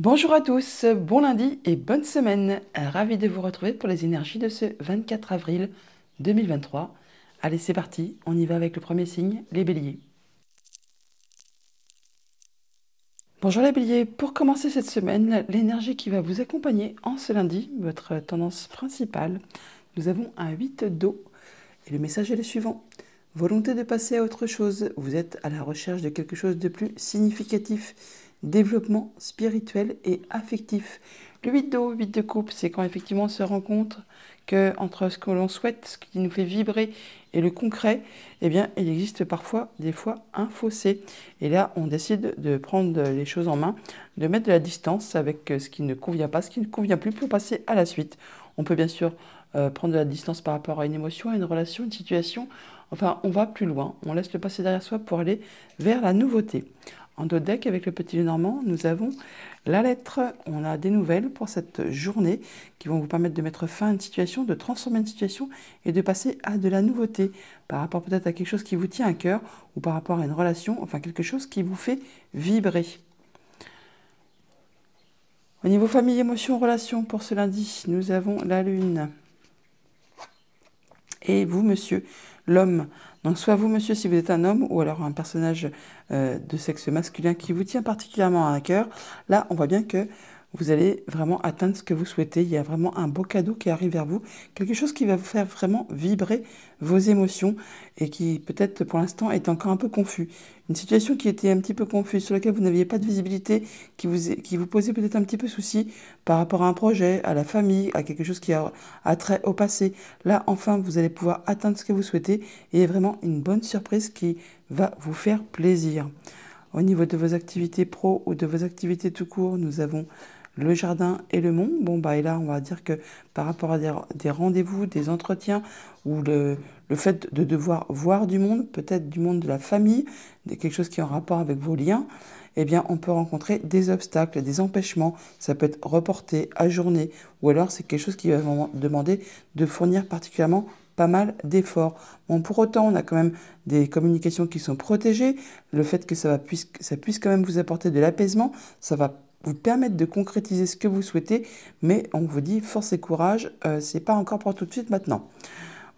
Bonjour à tous, bon lundi et bonne semaine. Ravi de vous retrouver pour les énergies de ce 24 avril 2023. Allez, c'est parti, on y va avec le premier signe, les béliers. Bonjour les béliers, pour commencer cette semaine, l'énergie qui va vous accompagner en ce lundi, votre tendance principale, nous avons un 8 d'eau et le message est le suivant. Volonté de passer à autre chose, vous êtes à la recherche de quelque chose de plus significatif développement spirituel et affectif. Le 8 d'eau, 8 de coupe, c'est quand effectivement on se rencontre que entre ce que l'on souhaite, ce qui nous fait vibrer et le concret, eh bien, il existe parfois, des fois, un fossé. Et là, on décide de prendre les choses en main, de mettre de la distance avec ce qui ne convient pas, ce qui ne convient plus pour passer à la suite. On peut bien sûr euh, prendre de la distance par rapport à une émotion, à une relation, une situation. Enfin, on va plus loin, on laisse le passé derrière soi pour aller vers la nouveauté en Dodec, avec le petit Normand, nous avons la lettre. On a des nouvelles pour cette journée qui vont vous permettre de mettre fin à une situation, de transformer une situation et de passer à de la nouveauté par rapport peut-être à quelque chose qui vous tient à cœur ou par rapport à une relation, enfin quelque chose qui vous fait vibrer. Au niveau famille, émotion, relation, pour ce lundi, nous avons la lune. Et vous, monsieur, l'homme, donc soit vous, monsieur, si vous êtes un homme, ou alors un personnage euh, de sexe masculin qui vous tient particulièrement à cœur, là, on voit bien que vous allez vraiment atteindre ce que vous souhaitez. Il y a vraiment un beau cadeau qui arrive vers vous, quelque chose qui va vous faire vraiment vibrer vos émotions et qui peut-être pour l'instant est encore un peu confus. Une situation qui était un petit peu confuse, sur laquelle vous n'aviez pas de visibilité, qui vous, qui vous posait peut-être un petit peu souci par rapport à un projet, à la famille, à quelque chose qui a, a trait au passé. Là, enfin, vous allez pouvoir atteindre ce que vous souhaitez et vraiment une bonne surprise qui va vous faire plaisir. Au niveau de vos activités pro ou de vos activités tout court, nous avons le jardin et le monde. Bon, bah, et là, on va dire que par rapport à des, rendez-vous, des entretiens, ou le, le, fait de devoir voir du monde, peut-être du monde de la famille, quelque chose qui est en rapport avec vos liens, eh bien, on peut rencontrer des obstacles, des empêchements. Ça peut être reporté, ajourné, ou alors c'est quelque chose qui va demander de fournir particulièrement pas mal d'efforts. Bon, pour autant, on a quand même des communications qui sont protégées. Le fait que ça, va puisse, ça puisse quand même vous apporter de l'apaisement, ça va permettre de concrétiser ce que vous souhaitez, mais on vous dit force et courage, euh, c'est pas encore pour tout de suite maintenant.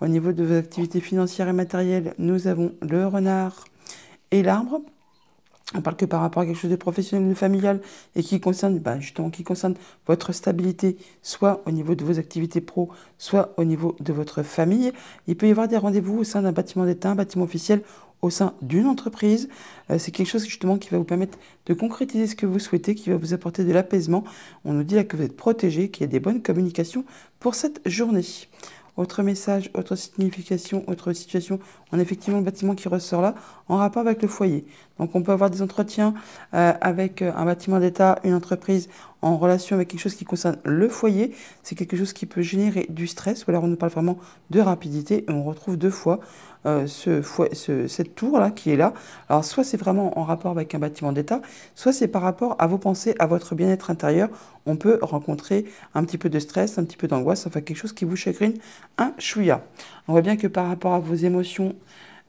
Au niveau de vos activités financières et matérielles, nous avons le renard et l'arbre on parle que par rapport à quelque chose de professionnel ou familial et qui concerne, bah justement, qui concerne votre stabilité, soit au niveau de vos activités pro, soit au niveau de votre famille. Il peut y avoir des rendez-vous au sein d'un bâtiment d'État, un bâtiment officiel, au sein d'une entreprise. Euh, c'est quelque chose justement qui va vous permettre de concrétiser ce que vous souhaitez, qui va vous apporter de l'apaisement. On nous dit là que vous êtes protégé, qu'il y a des bonnes communications pour cette journée. Autre message, autre signification, autre situation. On a effectivement le bâtiment qui ressort là en rapport avec le foyer. Donc on peut avoir des entretiens euh, avec euh, un bâtiment d'État, une entreprise en relation avec quelque chose qui concerne le foyer. C'est quelque chose qui peut générer du stress ou alors on nous parle vraiment de rapidité et on retrouve deux fois euh, ce, cette tour-là qui est là. Alors soit c'est vraiment en rapport avec un bâtiment d'État, soit c'est par rapport à vos pensées, à votre bien-être intérieur. On peut rencontrer un petit peu de stress, un petit peu d'angoisse, enfin quelque chose qui vous chagrine un chouïa. On voit bien que par rapport à vos émotions,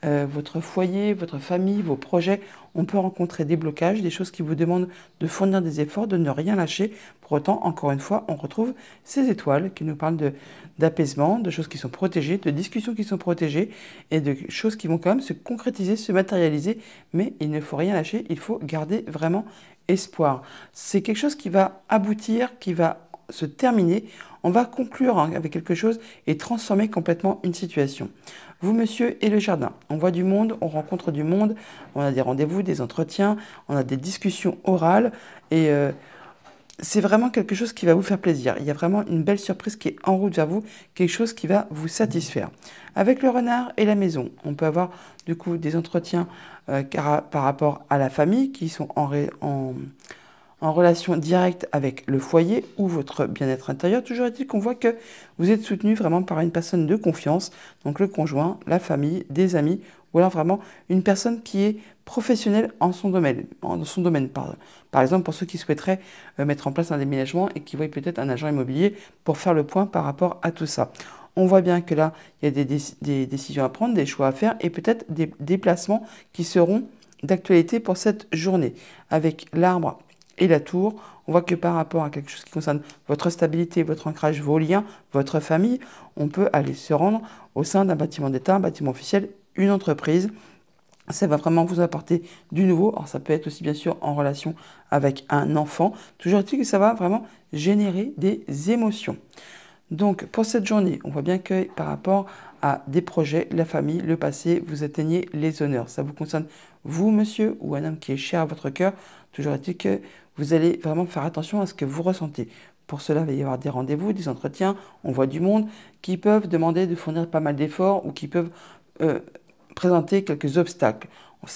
euh, votre foyer, votre famille, vos projets, on peut rencontrer des blocages, des choses qui vous demandent de fournir des efforts, de ne rien lâcher. Pour autant, encore une fois, on retrouve ces étoiles qui nous parlent d'apaisement, de, choses qui sont protégées, de discussions qui sont protégées et de choses qui vont quand même se concrétiser, se matérialiser. Mais il ne faut rien lâcher, il faut garder vraiment espoir. C'est quelque chose qui va aboutir, qui va se terminer. On va conclure avec quelque chose et transformer complètement une situation. Vous, monsieur, et le jardin. On voit du monde, on rencontre du monde, on a des rendez-vous, des entretiens, on a des discussions orales. Et euh, c'est vraiment quelque chose qui va vous faire plaisir. Il y a vraiment une belle surprise qui est en route vers vous, quelque chose qui va vous satisfaire. Avec le renard et la maison, on peut avoir du coup des entretiens euh, par rapport à la famille qui sont en, en en relation directe avec le foyer ou votre bien-être intérieur. Toujours est-il qu'on voit que vous êtes soutenu vraiment par une personne de confiance, donc le conjoint, la famille, des amis, ou alors vraiment une personne qui est professionnelle en son domaine. En son domaine Par exemple, pour ceux qui souhaiteraient euh, mettre en place un déménagement et qui voient peut-être un agent immobilier pour faire le point par rapport à tout ça on voit bien que là, il y a des, décisions à prendre, des choix à faire et peut-être des déplacements qui seront d'actualité pour cette journée. Avec l'arbre et la tour, on voit que par rapport à quelque chose qui concerne votre stabilité, votre ancrage, vos liens, votre famille, on peut aller se rendre au sein d'un bâtiment d'État, un bâtiment officiel, une entreprise. Ça va vraiment vous apporter du nouveau. Alors ça peut être aussi bien sûr en relation avec un enfant. Toujours est-il que ça va vraiment générer des émotions. Donc pour cette journée, on voit bien que par rapport à des projets, la famille, le passé, vous atteignez les honneurs. Ça vous concerne vous, monsieur, ou un homme qui est cher à votre cœur. Toujours est-il que vous allez vraiment faire attention à ce que vous ressentez. Pour cela, il va y avoir des rendez-vous, des entretiens, on voit du monde qui peuvent demander de fournir pas mal d'efforts ou qui peuvent euh, présenter quelques obstacles.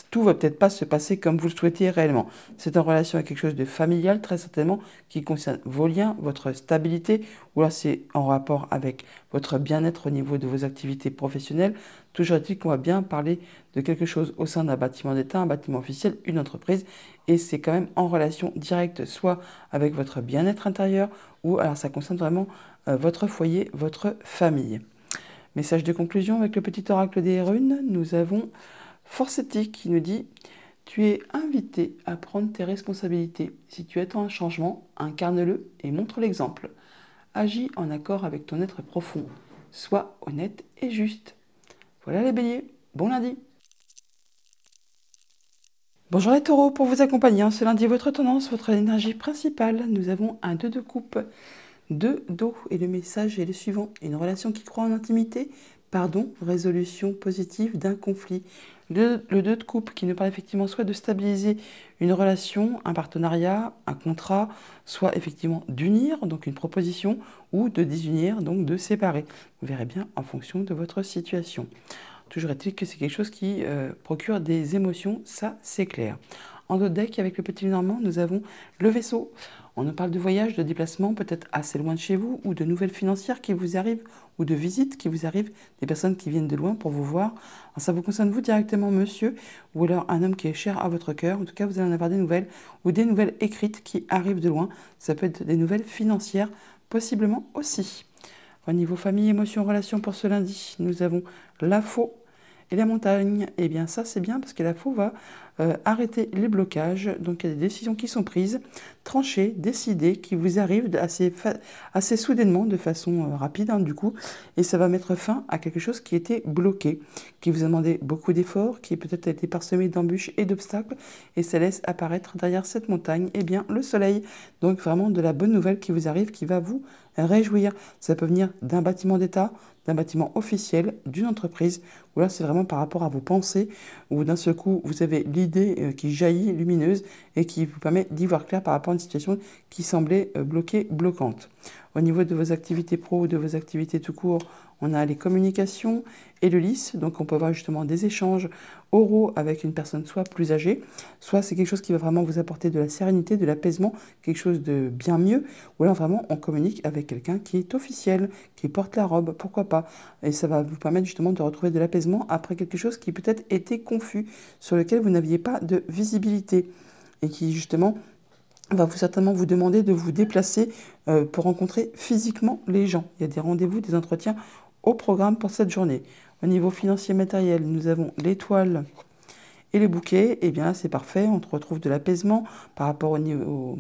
Tout ne va peut-être pas se passer comme vous le souhaitez réellement. C'est en relation avec quelque chose de familial, très certainement, qui concerne vos liens, votre stabilité, ou alors c'est en rapport avec votre bien-être au niveau de vos activités professionnelles. Toujours est qu'on va bien parler de quelque chose au sein d'un bâtiment d'État, un bâtiment officiel, une entreprise, et c'est quand même en relation directe, soit avec votre bien-être intérieur, ou alors ça concerne vraiment euh, votre foyer, votre famille. Message de conclusion avec le petit oracle des runes, nous avons Forcetti qui nous dit Tu es invité à prendre tes responsabilités. Si tu attends un changement, incarne-le et montre l'exemple. Agis en accord avec ton être profond. Sois honnête et juste. Voilà les béliers, bon lundi Bonjour les taureaux, pour vous accompagner hein, ce lundi, votre tendance, votre énergie principale, nous avons un 2 de coupe, 2 d'eau, et le message est le suivant, une relation qui croit en intimité, pardon, résolution positive d'un conflit. Le 2 de coupe qui nous parle effectivement soit de stabiliser une relation, un partenariat, un contrat, soit effectivement d'unir, donc une proposition, ou de désunir, donc de séparer. Vous verrez bien en fonction de votre situation. Toujours est-il que c'est quelque chose qui euh, procure des émotions, ça c'est clair. En dos deck, avec le petit Normand, nous avons le vaisseau. On nous parle de voyages, de déplacements peut-être assez loin de chez vous, ou de nouvelles financières qui vous arrivent, ou de visites qui vous arrivent, des personnes qui viennent de loin pour vous voir. ça vous concerne vous directement, monsieur, ou alors un homme qui est cher à votre cœur. En tout cas, vous allez en avoir des nouvelles, ou des nouvelles écrites qui arrivent de loin. Ça peut être des nouvelles financières, possiblement aussi. Au niveau famille, émotion, relation pour ce lundi, nous avons la faux et la montagne. Eh bien, ça, c'est bien parce que la faux va euh, arrêter les blocages. Donc il y a des décisions qui sont prises, tranchées, décidées, qui vous arrivent assez, soudainement, de façon euh, rapide hein, du coup, et ça va mettre fin à quelque chose qui était bloqué, qui vous a demandé beaucoup d'efforts, qui peut-être a été parsemé d'embûches et d'obstacles, et ça laisse apparaître derrière cette montagne, eh bien le soleil. Donc vraiment de la bonne nouvelle qui vous arrive, qui va vous réjouir. Ça peut venir d'un bâtiment d'État, d'un bâtiment officiel, d'une entreprise, ou là c'est vraiment par rapport à vos pensées, où d'un seul coup vous avez l'idée euh, qui jaillit, lumineuse, et qui vous permet d'y voir clair par rapport à une situation qui semblait euh, bloquée, bloquante. Au niveau de vos activités pro ou de vos activités tout court, on a les communications et le LIS, donc on peut avoir justement des échanges oraux avec une personne soit plus âgée, soit c'est quelque chose qui va vraiment vous apporter de la sérénité, de l'apaisement, quelque chose de bien mieux, ou alors vraiment on communique avec quelqu'un qui est officiel, qui porte la robe, pourquoi pas, et ça va vous permettre justement de retrouver de l'apaisement après quelque chose qui peut-être était confus, sur lequel vous n'aviez pas de visibilité, et qui justement va vous certainement vous demander de vous déplacer euh, pour rencontrer physiquement les gens. Il y a des rendez-vous, des entretiens au programme pour cette journée. Au niveau financier matériel, nous avons l'étoile et les bouquets. Et eh bien, c'est parfait. On retrouve de l'apaisement par rapport au niveau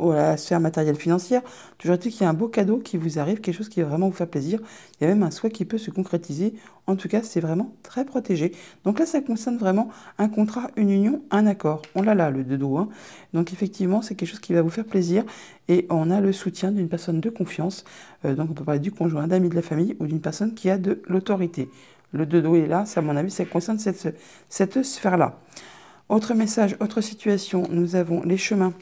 à la sphère matérielle financière. Toujours est-il qu'il y a un beau cadeau qui vous arrive, quelque chose qui va vraiment vous faire plaisir. Il y a même un souhait qui peut se concrétiser. En tout cas, c'est vraiment très protégé. Donc là, ça concerne vraiment un contrat, une union, un accord. On l'a là, le dedo. Hein. Donc effectivement, c'est quelque chose qui va vous faire plaisir. Et on a le soutien d'une personne de confiance. Euh, donc on peut parler du conjoint, d'amis de la famille ou d'une personne qui a de l'autorité. Le dedo est là, ça à mon avis, ça concerne cette sphère-là. Autre message, autre situation, nous avons les chemins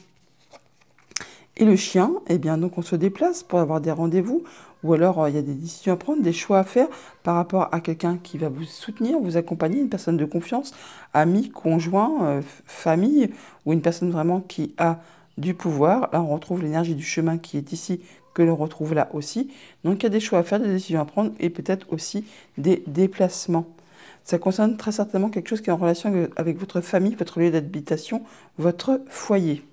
et le chien, eh bien, donc on se déplace pour avoir des rendez-vous ou alors euh, il y a des décisions à prendre, des choix à faire par rapport à quelqu'un qui va vous soutenir, vous accompagner, une personne de confiance, ami, conjoint, euh, famille ou une personne vraiment qui a du pouvoir. Là, on retrouve l'énergie du chemin qui est ici, que l'on retrouve là aussi. Donc, il y a des choix à faire, des décisions à prendre et peut-être aussi des déplacements. Ça concerne très certainement quelque chose qui est en relation avec votre famille, votre lieu d'habitation, votre foyer.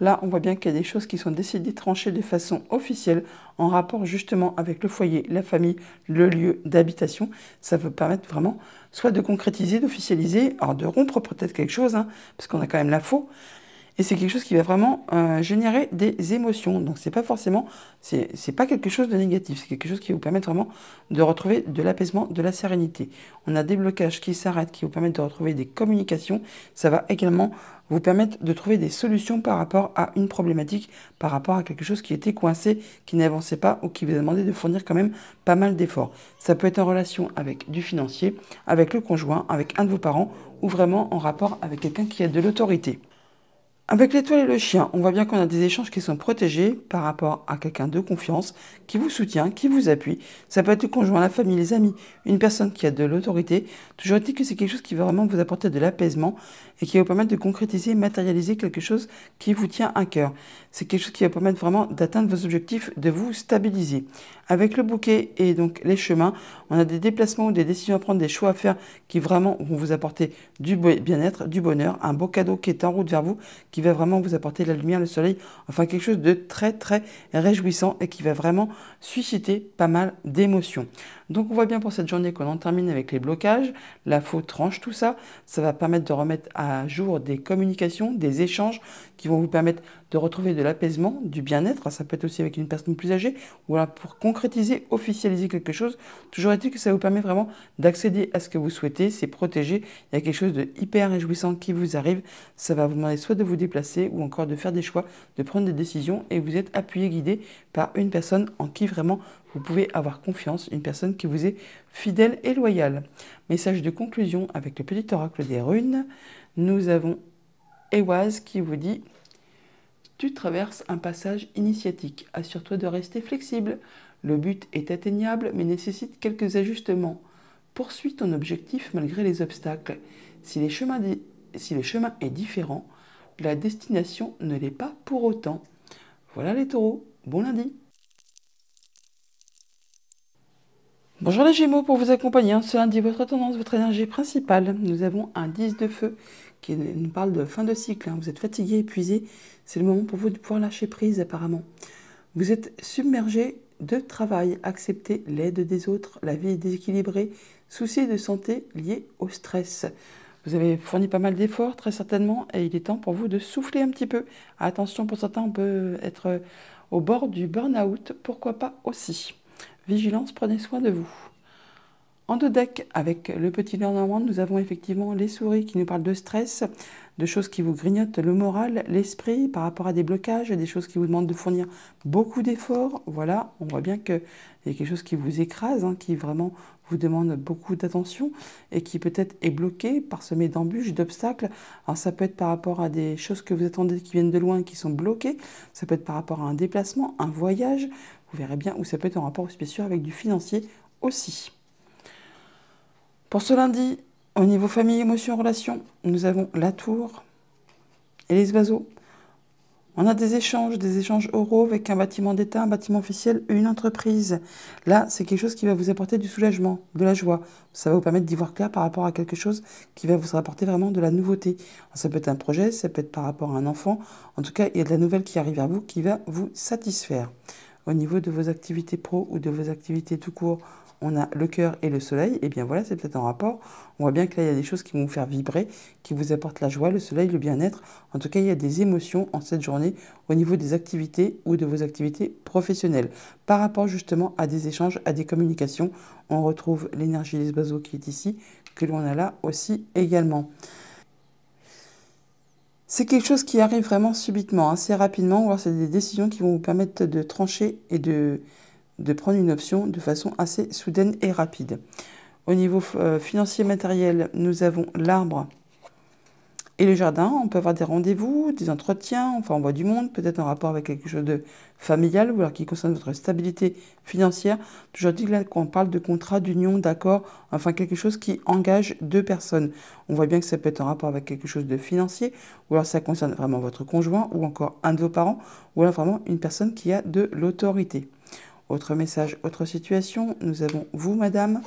Là, on voit bien qu'il y a des choses qui sont décidées, tranchées de façon officielle en rapport justement avec le foyer, la famille, le lieu d'habitation. Ça veut permettre vraiment soit de concrétiser, d'officialiser, alors de rompre peut-être quelque chose, hein, parce qu'on a quand même l'info, et c'est quelque chose qui va vraiment euh, générer des émotions. Donc c'est pas forcément, c'est pas quelque chose de négatif, c'est quelque chose qui vous permet vraiment de retrouver de l'apaisement, de la sérénité. On a des blocages qui s'arrêtent, qui vous permettent de retrouver des communications. Ça va également vous permettre de trouver des solutions par rapport à une problématique, par rapport à quelque chose qui était coincé, qui n'avançait pas ou qui vous a demandé de fournir quand même pas mal d'efforts. Ça peut être en relation avec du financier, avec le conjoint, avec un de vos parents ou vraiment en rapport avec quelqu'un qui a de l'autorité. Avec l'étoile et le chien, on voit bien qu'on a des échanges qui sont protégés par rapport à quelqu'un de confiance, qui vous soutient, qui vous appuie. Ça peut être le conjoint, la famille, les amis, une personne qui a de l'autorité. Toujours est-il que c'est quelque chose qui va vraiment vous apporter de l'apaisement et qui va vous permettre de concrétiser, matérialiser quelque chose qui vous tient à cœur c'est quelque chose qui va permettre vraiment d'atteindre vos objectifs, de vous stabiliser. Avec le bouquet et donc les chemins, on a des déplacements ou des décisions à prendre, des choix à faire qui vraiment vont vous apporter du bien-être, du bonheur, un beau cadeau qui est en route vers vous, qui va vraiment vous apporter la lumière, le soleil, enfin quelque chose de très très réjouissant et qui va vraiment susciter pas mal d'émotions. Donc on voit bien pour cette journée qu'on en termine avec les blocages, la faute tranche, tout ça. Ça va permettre de remettre à jour des communications, des échanges qui vont vous permettre de retrouver de l'apaisement, du bien-être. Ça peut être aussi avec une personne plus âgée, ou alors pour concrétiser, officialiser quelque chose. Toujours est-il que ça vous permet vraiment d'accéder à ce que vous souhaitez, c'est protégé. Il y a quelque chose de hyper réjouissant qui vous arrive. Ça va vous demander soit de vous déplacer, ou encore de faire des choix, de prendre des décisions, et vous êtes appuyé, guidé par une personne en qui vraiment vous pouvez avoir confiance, une personne qui vous est fidèle et loyale. Message de conclusion avec le petit oracle des runes. Nous avons Ewaz qui vous dit tu traverses un passage initiatique. Assure-toi de rester flexible. Le but est atteignable mais nécessite quelques ajustements. Poursuis ton objectif malgré les obstacles. Si, les chemins le chemin est différent, la destination ne l'est pas pour autant. Voilà les taureaux, bon lundi Bonjour les Gémeaux, pour vous accompagner hein. ce lundi, votre tendance, votre énergie principale, nous avons un 10 de feu qui nous parle de fin de cycle. Hein. Vous êtes fatigué, épuisé. C'est le moment pour vous de pouvoir lâcher prise, apparemment. Vous êtes submergé de travail. Acceptez l'aide des autres. La vie est déséquilibrée. Soucis de santé liés au stress. Vous avez fourni pas mal d'efforts, très certainement, et il est temps pour vous de souffler un petit peu. Attention, pour certains, on peut être au bord du burn-out. Pourquoi pas aussi Vigilance, prenez soin de vous. En deux decks avec le petit Learn nous avons effectivement les souris qui nous parlent de stress, de choses qui vous grignotent le moral, l'esprit par rapport à des blocages, des choses qui vous demandent de fournir beaucoup d'efforts. Voilà, on voit bien qu'il y a quelque chose qui vous écrase, hein, qui vraiment vous demande beaucoup d'attention et qui peut-être est bloqué, parsemé d'embûches, d'obstacles. Alors ça peut être par rapport à des choses que vous attendez qui viennent de loin, qui sont bloquées. Ça peut être par rapport à un déplacement, un voyage. Vous verrez bien, ou ça peut être en rapport sûr avec du financier aussi. Pour ce lundi, au niveau famille, émotion, relation, nous avons la tour et les oiseaux. On a des échanges, des échanges oraux avec un bâtiment d'État, un bâtiment officiel, une entreprise. Là, c'est quelque chose qui va vous apporter du soulagement, de la joie. Ça va vous permettre d'y voir clair par rapport à quelque chose qui va vous apporter vraiment de la nouveauté. Ça peut être un projet, ça peut être par rapport à un enfant. En tout cas, il y a de la nouvelle qui arrive à vous qui va vous satisfaire. Au niveau de vos activités pro ou de vos activités tout court, on a le cœur et le soleil, et eh bien voilà, c'est peut-être en rapport. On voit bien qu'il y a des choses qui vont vous faire vibrer, qui vous apportent la joie, le soleil, le bien-être. En tout cas, il y a des émotions en cette journée au niveau des activités ou de vos activités professionnelles. Par rapport justement à des échanges, à des communications, on retrouve l'énergie des oiseaux qui est ici, que l'on a là aussi également. C'est quelque chose qui arrive vraiment subitement, assez rapidement, voire c'est des décisions qui vont vous permettre de trancher et de de prendre une option de façon assez soudaine et rapide. Au niveau euh, financier matériel, nous avons l'arbre et le jardin. On peut avoir des rendez-vous, des entretiens, enfin on voit du monde, peut-être en rapport avec quelque chose de familial ou alors qui concerne votre stabilité financière. Toujours dit là, on parle de contrat, d'union, d'accord, enfin quelque chose qui engage deux personnes. On voit bien que ça peut être en rapport avec quelque chose de financier ou alors ça concerne vraiment votre conjoint ou encore un de vos parents ou alors vraiment une personne qui a de l'autorité. Autre message, autre situation, nous avons vous, madame,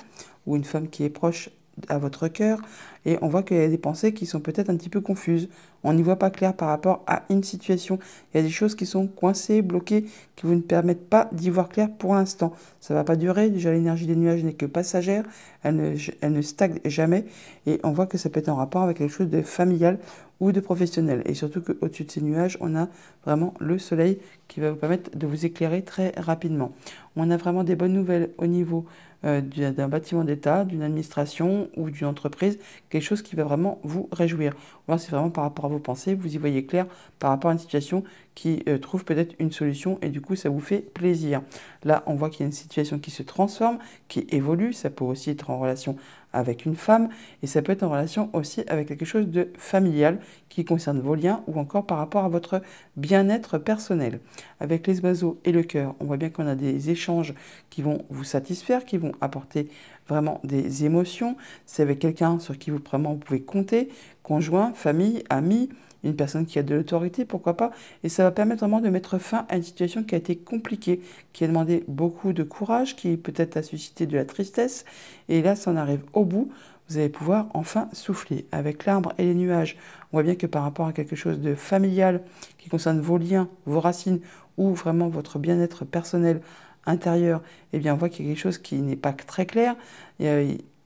ou une femme qui est proche à votre cœur, et on voit qu'il y a des pensées qui sont peut-être un petit peu confuses. On n'y voit pas clair par rapport à une situation. Il y a des choses qui sont coincées, bloquées, qui vous ne permettent pas d'y voir clair pour l'instant. Ça ne va pas durer. Déjà, l'énergie des nuages n'est que passagère. Elle ne, elle ne stagne jamais. Et on voit que ça peut être en rapport avec quelque chose de familial ou de professionnels. Et surtout qu'au-dessus de ces nuages, on a vraiment le soleil qui va vous permettre de vous éclairer très rapidement. On a vraiment des bonnes nouvelles au niveau euh, d'un bâtiment d'État, d'une administration ou d'une entreprise, quelque chose qui va vraiment vous réjouir. c'est vraiment par rapport à vos pensées, vous y voyez clair par rapport à une situation qui euh, trouve peut-être une solution et du coup ça vous fait plaisir. Là on voit qu'il y a une situation qui se transforme, qui évolue, ça peut aussi être en relation avec une femme, et ça peut être en relation aussi avec quelque chose de familial qui concerne vos liens ou encore par rapport à votre bien-être personnel. Avec les oiseaux et le cœur, on voit bien qu'on a des échanges qui vont vous satisfaire, qui vont apporter vraiment des émotions. C'est avec quelqu'un sur qui vous, vraiment, pouvez compter, conjoint, famille, amis, une personne qui a de l'autorité, pourquoi pas. Et ça va permettre vraiment de mettre fin à une situation qui a été compliquée, qui a demandé beaucoup de courage, qui peut-être a suscité de la tristesse. Et là, ça en arrive au bout. Vous allez pouvoir enfin souffler. Avec l'arbre et les nuages, on voit bien que par rapport à quelque chose de familial qui concerne vos liens, vos racines ou vraiment votre bien-être personnel intérieur, eh bien, on voit qu'il y a quelque chose qui n'est pas très clair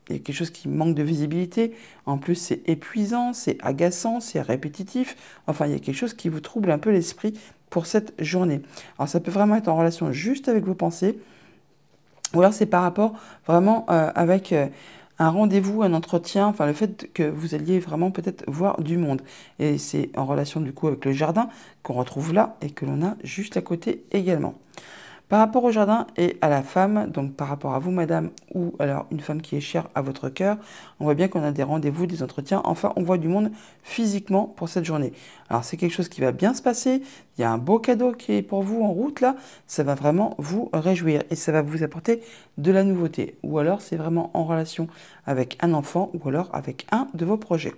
il y a quelque chose qui manque de visibilité. En plus, c'est épuisant, c'est agaçant, c'est répétitif. Enfin, il y a quelque chose qui vous trouble un peu l'esprit pour cette journée. Alors, ça peut vraiment être en relation juste avec vos pensées, ou alors c'est par rapport vraiment euh, avec euh, un rendez-vous, un entretien, enfin le fait que vous alliez vraiment peut-être voir du monde. Et c'est en relation du coup avec le jardin qu'on retrouve là et que l'on a juste à côté également. Par rapport au jardin et à la femme, donc par rapport à vous, madame, ou alors une femme qui est chère à votre cœur, on voit bien qu'on a des rendez-vous, des entretiens. Enfin, on voit du monde physiquement pour cette journée. Alors, c'est quelque chose qui va bien se passer. Il y a un beau cadeau qui est pour vous en route, là. Ça va vraiment vous réjouir et ça va vous apporter de la nouveauté. Ou alors, c'est vraiment en relation avec un enfant ou alors avec un de vos projets.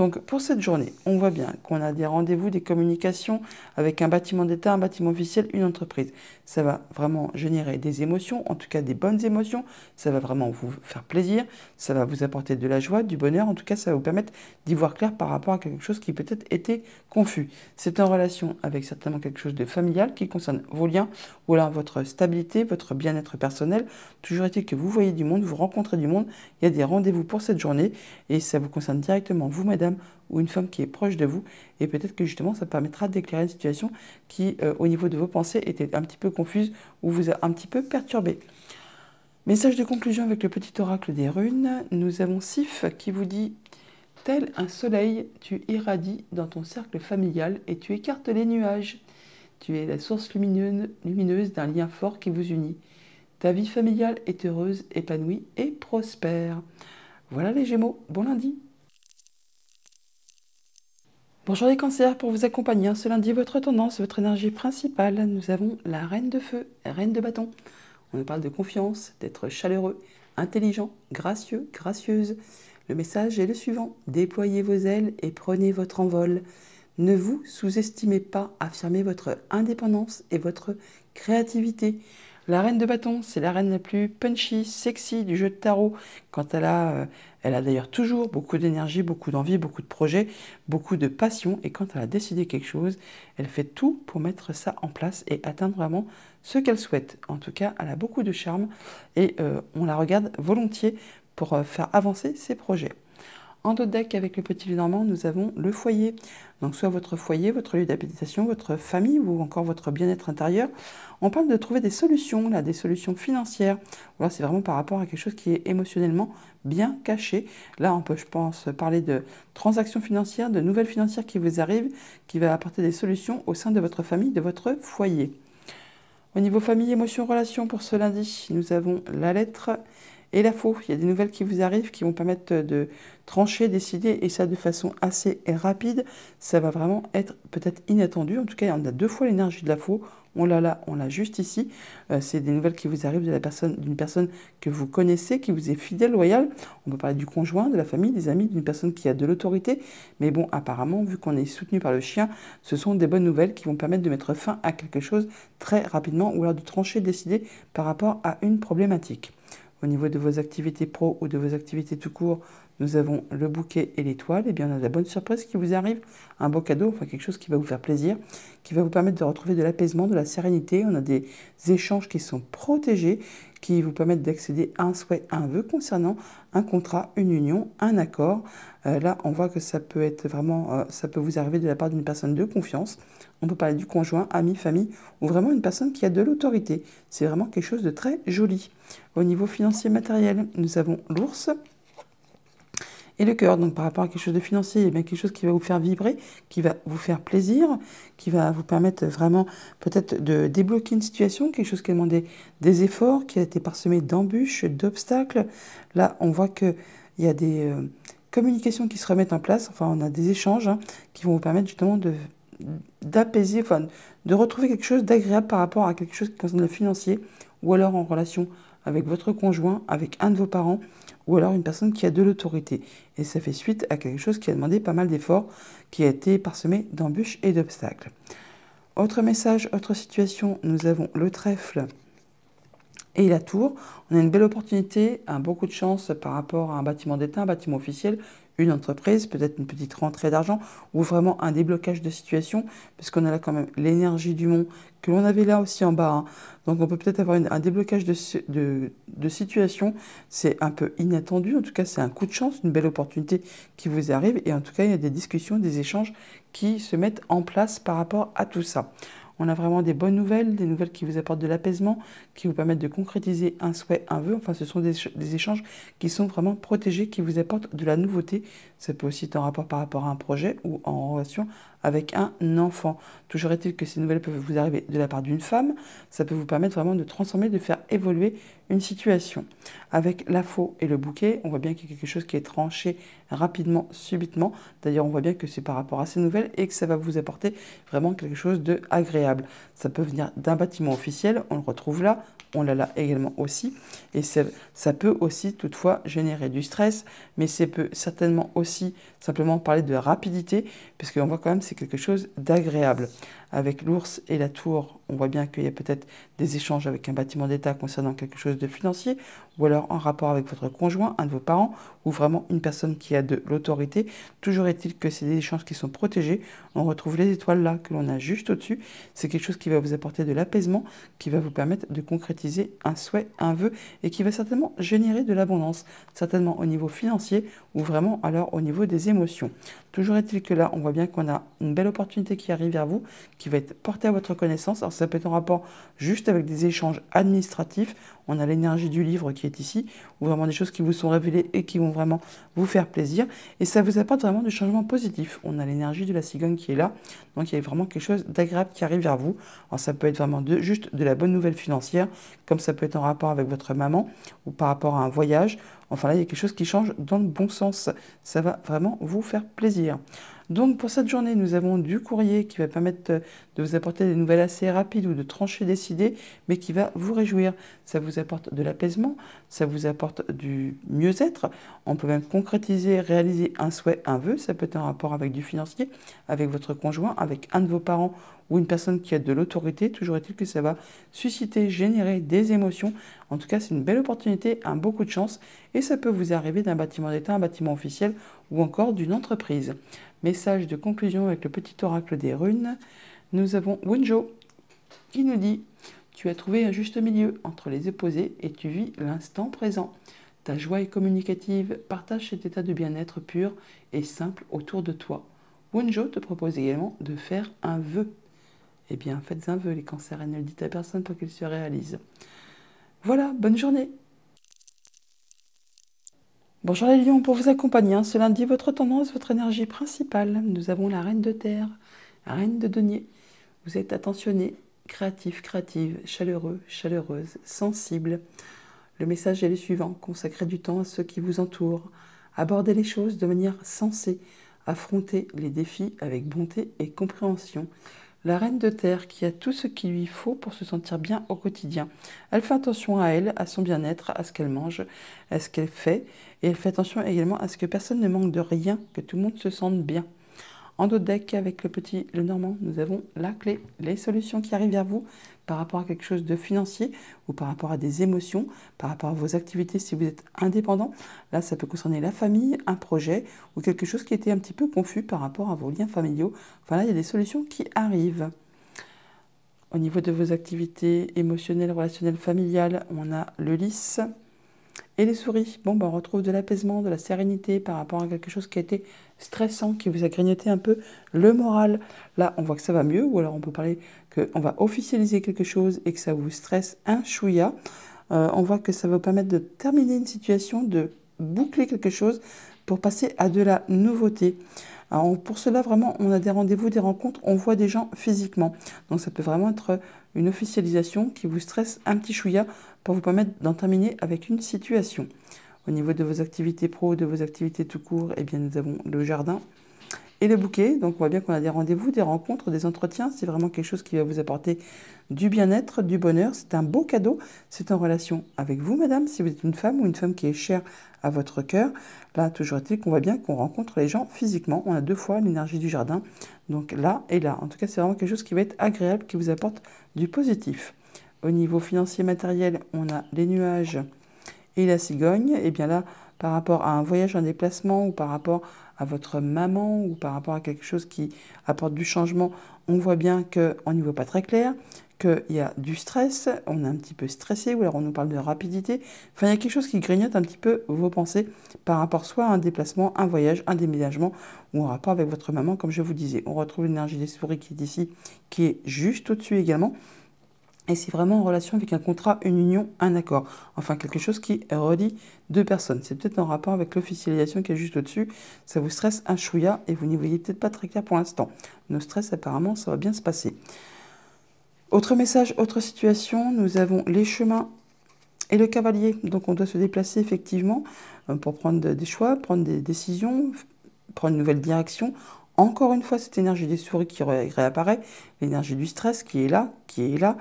Donc pour cette journée, on voit bien qu'on a des rendez-vous, des communications avec un bâtiment d'État, un bâtiment officiel, une entreprise. Ça va vraiment générer des émotions, en tout cas des bonnes émotions. Ça va vraiment vous faire plaisir, ça va vous apporter de la joie, du bonheur. En tout cas, ça va vous permettre d'y voir clair par rapport à quelque chose qui peut-être était confus. C'est en relation avec certainement quelque chose de familial qui concerne vos liens ou alors votre stabilité, votre bien-être personnel. Toujours été que vous voyez du monde, vous rencontrez du monde. Il y a des rendez-vous pour cette journée et ça vous concerne directement, vous, madame ou une femme qui est proche de vous. Et peut-être que justement, ça permettra d'éclairer une situation qui, euh, au niveau de vos pensées, était un petit peu confuse ou vous a un petit peu perturbé. Message de conclusion avec le petit oracle des runes. Nous avons Sif qui vous dit Tel un soleil, tu irradies dans ton cercle familial et tu écartes les nuages. Tu es la source lumineuse d'un lien fort qui vous unit. Ta vie familiale est heureuse, épanouie et prospère. Voilà les Gémeaux, bon lundi Bonjour les cancers, pour vous accompagner hein, ce lundi, votre tendance, votre énergie principale, nous avons la reine de feu, reine de bâton. On nous parle de confiance, d'être chaleureux, intelligent, gracieux, gracieuse. Le message est le suivant, déployez vos ailes et prenez votre envol. Ne vous sous-estimez pas, affirmez votre indépendance et votre créativité. La reine de bâton, c'est la reine la plus punchy, sexy du jeu de tarot. Quand elle a, euh, elle a d'ailleurs toujours beaucoup d'énergie, beaucoup d'envie, beaucoup de projets, beaucoup de passion. Et quand elle a décidé quelque chose, elle fait tout pour mettre ça en place et atteindre vraiment ce qu'elle souhaite. En tout cas, elle a beaucoup de charme et euh, on la regarde volontiers pour euh, faire avancer ses projets. En dos deck avec le petit lit normand, nous avons le foyer. Donc soit votre foyer, votre lieu d'habitation, votre famille ou encore votre bien-être intérieur. On parle de trouver des solutions, là, des solutions financières. Voilà, c'est vraiment par rapport à quelque chose qui est émotionnellement bien caché. Là, on peut, je pense, parler de transactions financières, de nouvelles financières qui vous arrivent, qui va apporter des solutions au sein de votre famille, de votre foyer. Au niveau famille, émotion, relation, pour ce lundi, nous avons la lettre et la faux. Il y a des nouvelles qui vous arrivent qui vont permettre de trancher, décider, et ça de façon assez rapide. Ça va vraiment être peut-être inattendu. En tout cas, on a deux fois l'énergie de la faux. On l'a là, on l'a juste ici. Euh, c'est des nouvelles qui vous arrivent personne, d'une personne que vous connaissez, qui vous est fidèle, loyale. On peut parler du conjoint, de la famille, des amis, d'une personne qui a de l'autorité. Mais bon, apparemment, vu qu'on est soutenu par le chien, ce sont des bonnes nouvelles qui vont permettre de mettre fin à quelque chose très rapidement ou alors de trancher, décider par rapport à une problématique au niveau de vos activités pro ou de vos activités tout court, nous avons le bouquet et l'étoile, et eh bien on a de la bonne surprise qui vous arrive, un beau cadeau, enfin quelque chose qui va vous faire plaisir, qui va vous permettre de retrouver de l'apaisement, de la sérénité. On a des échanges qui sont protégés qui vous permettent d'accéder à un souhait, à un vœu concernant un contrat, une union, un accord. Euh, là, on voit que ça peut être vraiment, euh, ça peut vous arriver de la part d'une personne de confiance. On peut parler du conjoint, ami, famille, ou vraiment une personne qui a de l'autorité. C'est vraiment quelque chose de très joli. Au niveau financier matériel, nous avons l'ours. Et le cœur, donc par rapport à quelque chose de financier, eh quelque chose qui va vous faire vibrer, qui va vous faire plaisir, qui va vous permettre vraiment peut-être de débloquer une situation, quelque chose qui a demandé des efforts, qui a été parsemé d'embûches, d'obstacles. Là, on voit qu'il y a des euh, communications qui se remettent en place, enfin on a des échanges hein, qui vont vous permettre justement de d'apaiser, enfin, de retrouver quelque chose d'agréable par rapport à quelque chose qui concerne le financier, ou alors en relation avec votre conjoint, avec un de vos parents ou alors une personne qui a de l'autorité. Et ça fait suite à quelque chose qui a demandé pas mal d'efforts, qui a été parsemé d'embûches et d'obstacles. Autre message, autre situation, nous avons le trèfle et la tour. On a une belle opportunité, un hein, de chance par rapport à un bâtiment d'État, un bâtiment officiel, une entreprise, peut-être une petite rentrée d'argent ou vraiment un déblocage de situation, parce qu'on a là quand même l'énergie du monde que l'on avait là aussi en bas. Hein. Donc on peut peut-être avoir un déblocage de, de, de situation. C'est un peu inattendu, en tout cas c'est un coup de chance, une belle opportunité qui vous arrive. Et en tout cas il y a des discussions, des échanges qui se mettent en place par rapport à tout ça. On a vraiment des bonnes nouvelles, des nouvelles qui vous apportent de l'apaisement, qui vous permettent de concrétiser un souhait, un vœu. Enfin, ce sont des, échanges qui sont vraiment protégés, qui vous apportent de la nouveauté. Ça peut aussi être en rapport par rapport à un projet ou en relation avec un enfant. Toujours est-il que ces nouvelles peuvent vous arriver de la part d'une femme. Ça peut vous permettre vraiment de transformer, de faire évoluer une situation. Avec la faux et le bouquet, on voit bien qu'il y a quelque chose qui est tranché rapidement, subitement. D'ailleurs, on voit bien que c'est par rapport à ces nouvelles et que ça va vous apporter vraiment quelque chose de agréable. Ça peut venir d'un bâtiment officiel, on le retrouve là, on l'a là également aussi. Et ça, peut aussi toutefois générer du stress, mais ça peut certainement aussi simplement parler de rapidité, parce qu'on voit quand même c'est quelque chose d'agréable avec l'ours et la tour, on voit bien qu'il y a peut-être des échanges avec un bâtiment d'État concernant quelque chose de financier ou alors en rapport avec votre conjoint, un de vos parents, ou vraiment une personne qui a de l'autorité. Toujours est-il que c'est des échanges qui sont protégés. On retrouve les étoiles là que l'on a juste au-dessus. C'est quelque chose qui va vous apporter de l'apaisement, qui va vous permettre de concrétiser un souhait, un vœu, et qui va certainement générer de l'abondance, certainement au niveau financier ou vraiment alors au niveau des émotions. Toujours est-il que là, on voit bien qu'on a une belle opportunité qui arrive vers vous, qui va être portée à votre connaissance. Alors ça peut être en rapport juste avec des échanges administratifs on a l'énergie du livre qui est ici, ou vraiment des choses qui vous sont révélées et qui vont vraiment vous faire plaisir. Et ça vous apporte vraiment du changement positif. On a l'énergie de la cigogne qui est là, donc il y a vraiment quelque chose d'agréable qui arrive vers vous. Alors ça peut être vraiment juste de la bonne nouvelle financière, comme ça peut être en rapport avec votre maman, ou par rapport à un voyage. Enfin là, il y a quelque chose qui change dans le bon sens. Ça va vraiment vous faire plaisir. Donc pour cette journée, nous avons du courrier qui va permettre euh, de vous apporter des nouvelles assez rapides ou de trancher des idées, mais qui va vous réjouir. Ça vous apporte de l'apaisement, ça vous apporte du mieux-être. On peut même concrétiser, réaliser un souhait, un vœu. Ça peut être un rapport avec du financier, avec votre conjoint, avec un de vos parents ou une personne qui a de l'autorité. Toujours est-il que ça va susciter, générer des émotions. En tout cas, c'est une belle opportunité, un beau coup de chance et ça peut vous arriver d'un bâtiment d'État, un bâtiment officiel ou encore d'une entreprise. Message de conclusion avec le petit oracle des runes. Nous avons Wunjo qui nous dit Tu as trouvé un juste milieu entre les opposés et tu vis l'instant présent. Ta joie est communicative, partage cet état de bien-être pur et simple autour de toi. Wunjo te propose également de faire un vœu. Eh bien, faites un vœu, les cancers, et ne le dites à personne pour qu'il se réalise. Voilà, bonne journée Bonjour les lions, pour vous accompagner hein, ce lundi, votre tendance, votre énergie principale, nous avons la reine de terre, la reine de denier. Vous êtes attentionné, créatif, créative, chaleureux, chaleureuse, sensible. Le message est le suivant, consacrez du temps à ceux qui vous entourent, abordez les choses de manière sensée, affrontez les défis avec bonté et compréhension la reine de terre qui a tout ce qu'il lui faut pour se sentir bien au quotidien. Elle fait attention à elle, à son bien-être, à ce qu'elle mange, à ce qu'elle fait, et elle fait attention également à ce que personne ne manque de rien, que tout le monde se sente bien. En dos deck, avec le petit le normand, nous avons la clé, les solutions qui arrivent vers vous par rapport à quelque chose de financier ou par rapport à des émotions, par rapport à vos activités si vous êtes indépendant. Là, ça peut concerner la famille, un projet ou quelque chose qui était un petit peu confus par rapport à vos liens familiaux. Voilà, il y a des solutions qui arrivent. Au niveau de vos activités émotionnelles, relationnelles, familiales, on a le lys. Et les souris, bon, ben, on retrouve de l'apaisement, de la sérénité par rapport à quelque chose qui a été stressant, qui vous a grignoté un peu le moral. Là, on voit que ça va mieux, ou alors on peut parler qu'on va officialiser quelque chose et que ça vous stresse un chouïa. Euh, on voit que ça va vous permettre de terminer une situation, de boucler quelque chose pour passer à de la nouveauté. pour cela, vraiment, on a des rendez-vous, des rencontres, on voit des gens physiquement. Donc ça peut vraiment être une officialisation qui vous stresse un petit chouïa pour vous permettre d'en terminer avec une situation. Au niveau de vos activités pro, de vos activités tout court, eh bien nous avons le jardin et le bouquet. Donc on voit bien qu'on a des rendez-vous, des rencontres, des entretiens. C'est vraiment quelque chose qui va vous apporter du bien-être, du bonheur. C'est un beau cadeau. C'est en relation avec vous, madame, si vous êtes une femme ou une femme qui est chère à votre cœur. Là, toujours été qu'on voit bien qu'on rencontre les gens physiquement. On a deux fois l'énergie du jardin. Donc là et là. En tout cas, c'est vraiment quelque chose qui va être agréable, qui vous apporte du positif au niveau financier matériel, on a les nuages et la cigogne, et bien là, par rapport à un voyage, un déplacement, ou par rapport à votre maman, ou par rapport à quelque chose qui apporte du changement, on voit bien qu'on n'y voit pas très clair, qu'il y a du stress, on est un petit peu stressé, ou alors on nous parle de rapidité. Enfin, il y a quelque chose qui grignote un petit peu vos pensées par rapport soit à un déplacement, un voyage, un déménagement, ou en rapport avec votre maman, comme je vous disais. On retrouve l'énergie des souris qui est ici, qui est juste au-dessus également. Et c'est vraiment en relation avec un contrat, une union, un accord. Enfin, quelque chose qui relie deux personnes. C'est peut-être en rapport avec l'officialisation qui est juste au-dessus. Ça vous stresse un chouïa et vous n'y voyez peut-être pas très clair pour l'instant. Nos stress, apparemment, ça va bien se passer. Autre message, autre situation, nous avons les chemins et le cavalier. Donc on doit se déplacer effectivement euh, pour prendre des choix, prendre des décisions, prendre une nouvelle direction. Encore une fois, cette énergie des souris qui réapparaît, l'énergie du stress qui est là, qui est là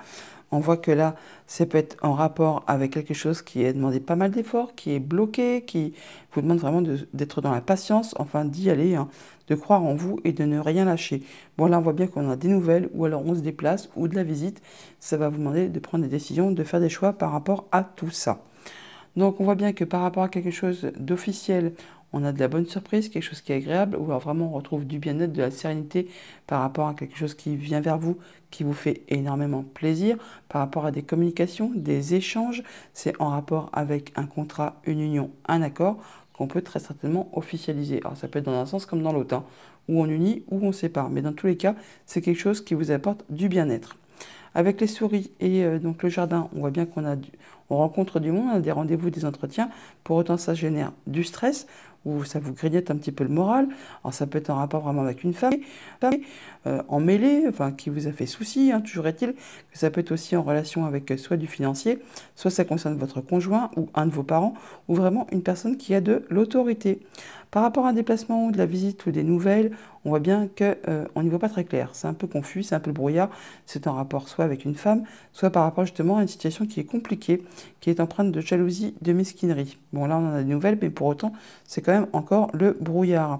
on voit que là, ça peut être en rapport avec quelque chose qui a demandé pas mal d'efforts, qui est bloqué, qui vous demande vraiment d'être dans la patience, enfin d'y aller, hein, de croire en vous et de ne rien lâcher. Bon là, on voit bien qu'on a des nouvelles, ou alors on se déplace, ou de la visite. Ça va vous demander de prendre des décisions, de faire des choix par rapport à tout ça. Donc on voit bien que par rapport à quelque chose d'officiel, on a de la bonne surprise, quelque chose qui est agréable, ou alors vraiment on retrouve du bien-être, de la sérénité par rapport à quelque chose qui vient vers vous, qui vous fait énormément plaisir, par rapport à des communications, des échanges, c'est en rapport avec un contrat, une union, un accord qu'on peut très certainement officialiser. Alors ça peut être dans un sens comme dans l'autre, hein. où on unit ou on sépare, mais dans tous les cas, c'est quelque chose qui vous apporte du bien-être. Avec les souris et euh, donc le jardin, on voit bien qu'on a on rencontre du monde, on a des rendez-vous, des entretiens. Pour autant, ça génère du stress où ça vous grignote un petit peu le moral. Alors ça peut être en rapport vraiment avec une femme, euh, en mêlée, enfin, qui vous a fait souci. Hein, toujours est-il que ça peut être aussi en relation avec euh, soit du financier, soit ça concerne votre conjoint ou un de vos parents, ou vraiment une personne qui a de l'autorité. Par rapport à un déplacement ou de la visite ou des nouvelles, on voit bien qu'on euh, n'y voit pas très clair. C'est un peu confus, c'est un peu brouillard. C'est en rapport soit avec une femme, soit par rapport justement à une situation qui est compliquée, qui est empreinte de jalousie, de mesquinerie. Bon, là, on en a des nouvelles, mais pour autant, c'est quand même encore le brouillard.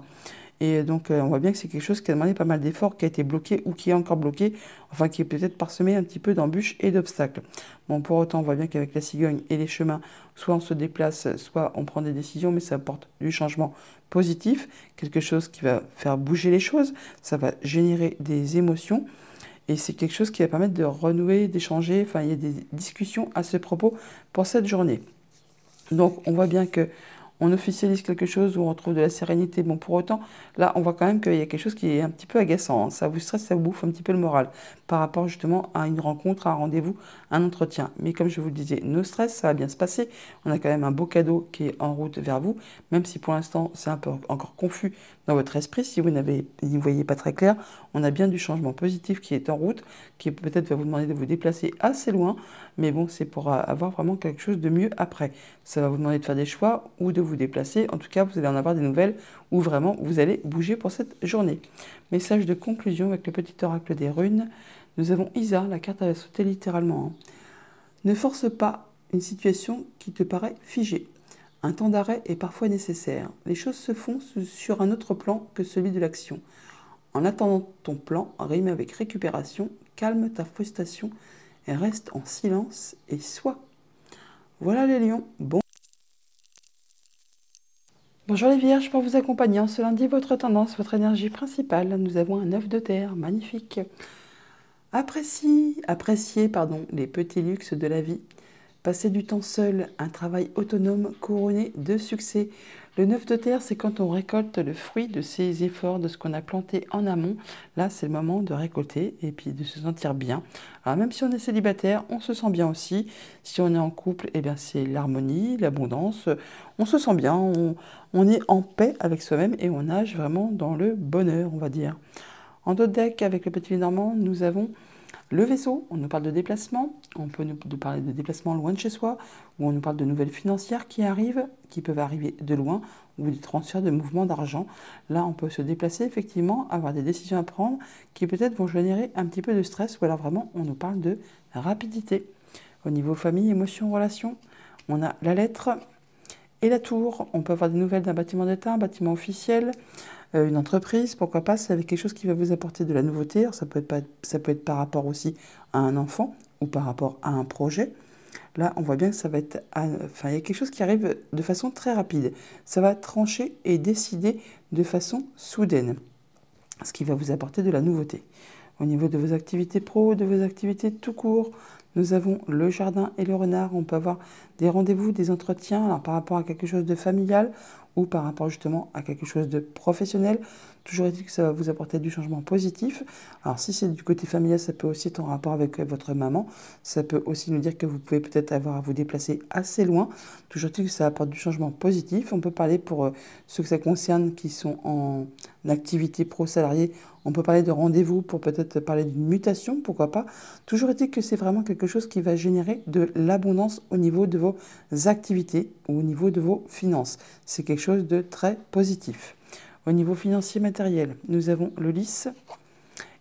Et donc, euh, on voit bien que c'est quelque chose qui a demandé pas mal d'efforts, qui a été bloqué ou qui est encore bloqué, enfin qui est peut-être parsemé un petit peu d'embûches et d'obstacles. Bon, pour autant, on voit bien qu'avec la cigogne et les chemins, soit on se déplace, soit on prend des décisions, mais ça apporte du changement positif, quelque chose qui va faire bouger les choses, ça va générer des émotions. Et c'est quelque chose qui va permettre de renouer, d'échanger. Enfin, il y a des discussions à ce propos pour cette journée. Donc, on voit bien que on officialise quelque chose où on retrouve de la sérénité. Bon, pour autant, là, on voit quand même qu'il y a quelque chose qui est un petit peu agaçant. Hein. Ça vous stresse, ça vous bouffe un petit peu le moral par rapport justement à une rencontre, un rendez-vous, un entretien. Mais comme je vous le disais, nos stress, ça va bien se passer. On a quand même un beau cadeau qui est en route vers vous, même si pour l'instant, c'est un peu encore confus dans votre esprit. Si vous ne voyez pas très clair, on a bien du changement positif qui est en route, qui peut-être va vous demander de vous déplacer assez loin, mais bon, c'est pour euh, avoir vraiment quelque chose de mieux après. Ça va vous demander de faire des choix ou de vous déplacer. En tout cas, vous allez en avoir des nouvelles où vraiment vous allez bouger pour cette journée. Message de conclusion avec le petit oracle des runes. Nous avons Isa, la carte à sauter littéralement. Hein. Ne force pas une situation qui te paraît figée. Un temps d'arrêt est parfois nécessaire. Les choses se font sur un autre plan que celui de l'action. En attendant ton plan, rime avec récupération, calme ta frustration et reste en silence et sois. Voilà les lions, bon. Bonjour les vierges, pour vous accompagner en ce lundi, votre tendance, votre énergie principale, nous avons un œuf de terre, magnifique. Apprécie, appréciez pardon, les petits luxes de la vie. Passer du temps seul, un travail autonome couronné de succès. Le neuf de terre, c'est quand on récolte le fruit de ses efforts, de ce qu'on a planté en amont. Là, c'est le moment de récolter et puis de se sentir bien. Alors même si on est célibataire, on se sent bien aussi. Si on est en couple, eh bien c'est l'harmonie, l'abondance. On se sent bien, on, est en paix avec soi-même et on nage vraiment dans le bonheur, on va dire. En d'autres decks avec le petit normand, nous avons le vaisseau, on nous parle de déplacement, on peut nous parler de déplacement loin de chez soi, ou on nous parle de nouvelles financières qui arrivent, qui peuvent arriver de loin, ou des transferts de mouvements d'argent. Là, on peut se déplacer, effectivement, avoir des décisions à prendre qui peut-être vont générer un petit peu de stress, ou alors vraiment, on nous parle de rapidité. Au niveau famille, émotion, relation. on a la lettre, et la tour. On peut avoir des nouvelles d'un bâtiment d'État, un bâtiment officiel, euh, une entreprise, pourquoi pas, c'est avec quelque chose qui va vous apporter de la nouveauté. ça, peut être ça peut être par rapport aussi à un enfant ou par rapport à un projet. Là, on voit bien que ça va être. Ah, enfin, il y a quelque chose qui arrive de façon très rapide. Ça va trancher et décider de façon soudaine, ce qui va vous apporter de la nouveauté. Au niveau de vos activités pro, de vos activités tout court, nous avons le jardin et le renard. On peut avoir des rendez-vous, des entretiens par rapport à quelque chose de familial ou par rapport justement à quelque chose de professionnel. Toujours est-il que ça va vous apporter du changement positif. Alors si c'est du côté familial, ça peut aussi être en rapport avec euh, votre maman. Ça peut aussi nous dire que vous pouvez peut-être avoir à vous déplacer assez loin. Toujours est-il que ça apporte du changement positif. On peut parler pour euh, ceux que ça concerne qui sont en activité pro-salarié. On peut parler de rendez-vous pour peut-être parler d'une mutation, pourquoi pas. Toujours est que c'est vraiment quelque chose qui va générer de l'abondance au niveau de vos activités ou au niveau de vos finances. C'est quelque chose de très positif. Au niveau financier matériel, nous avons le lys,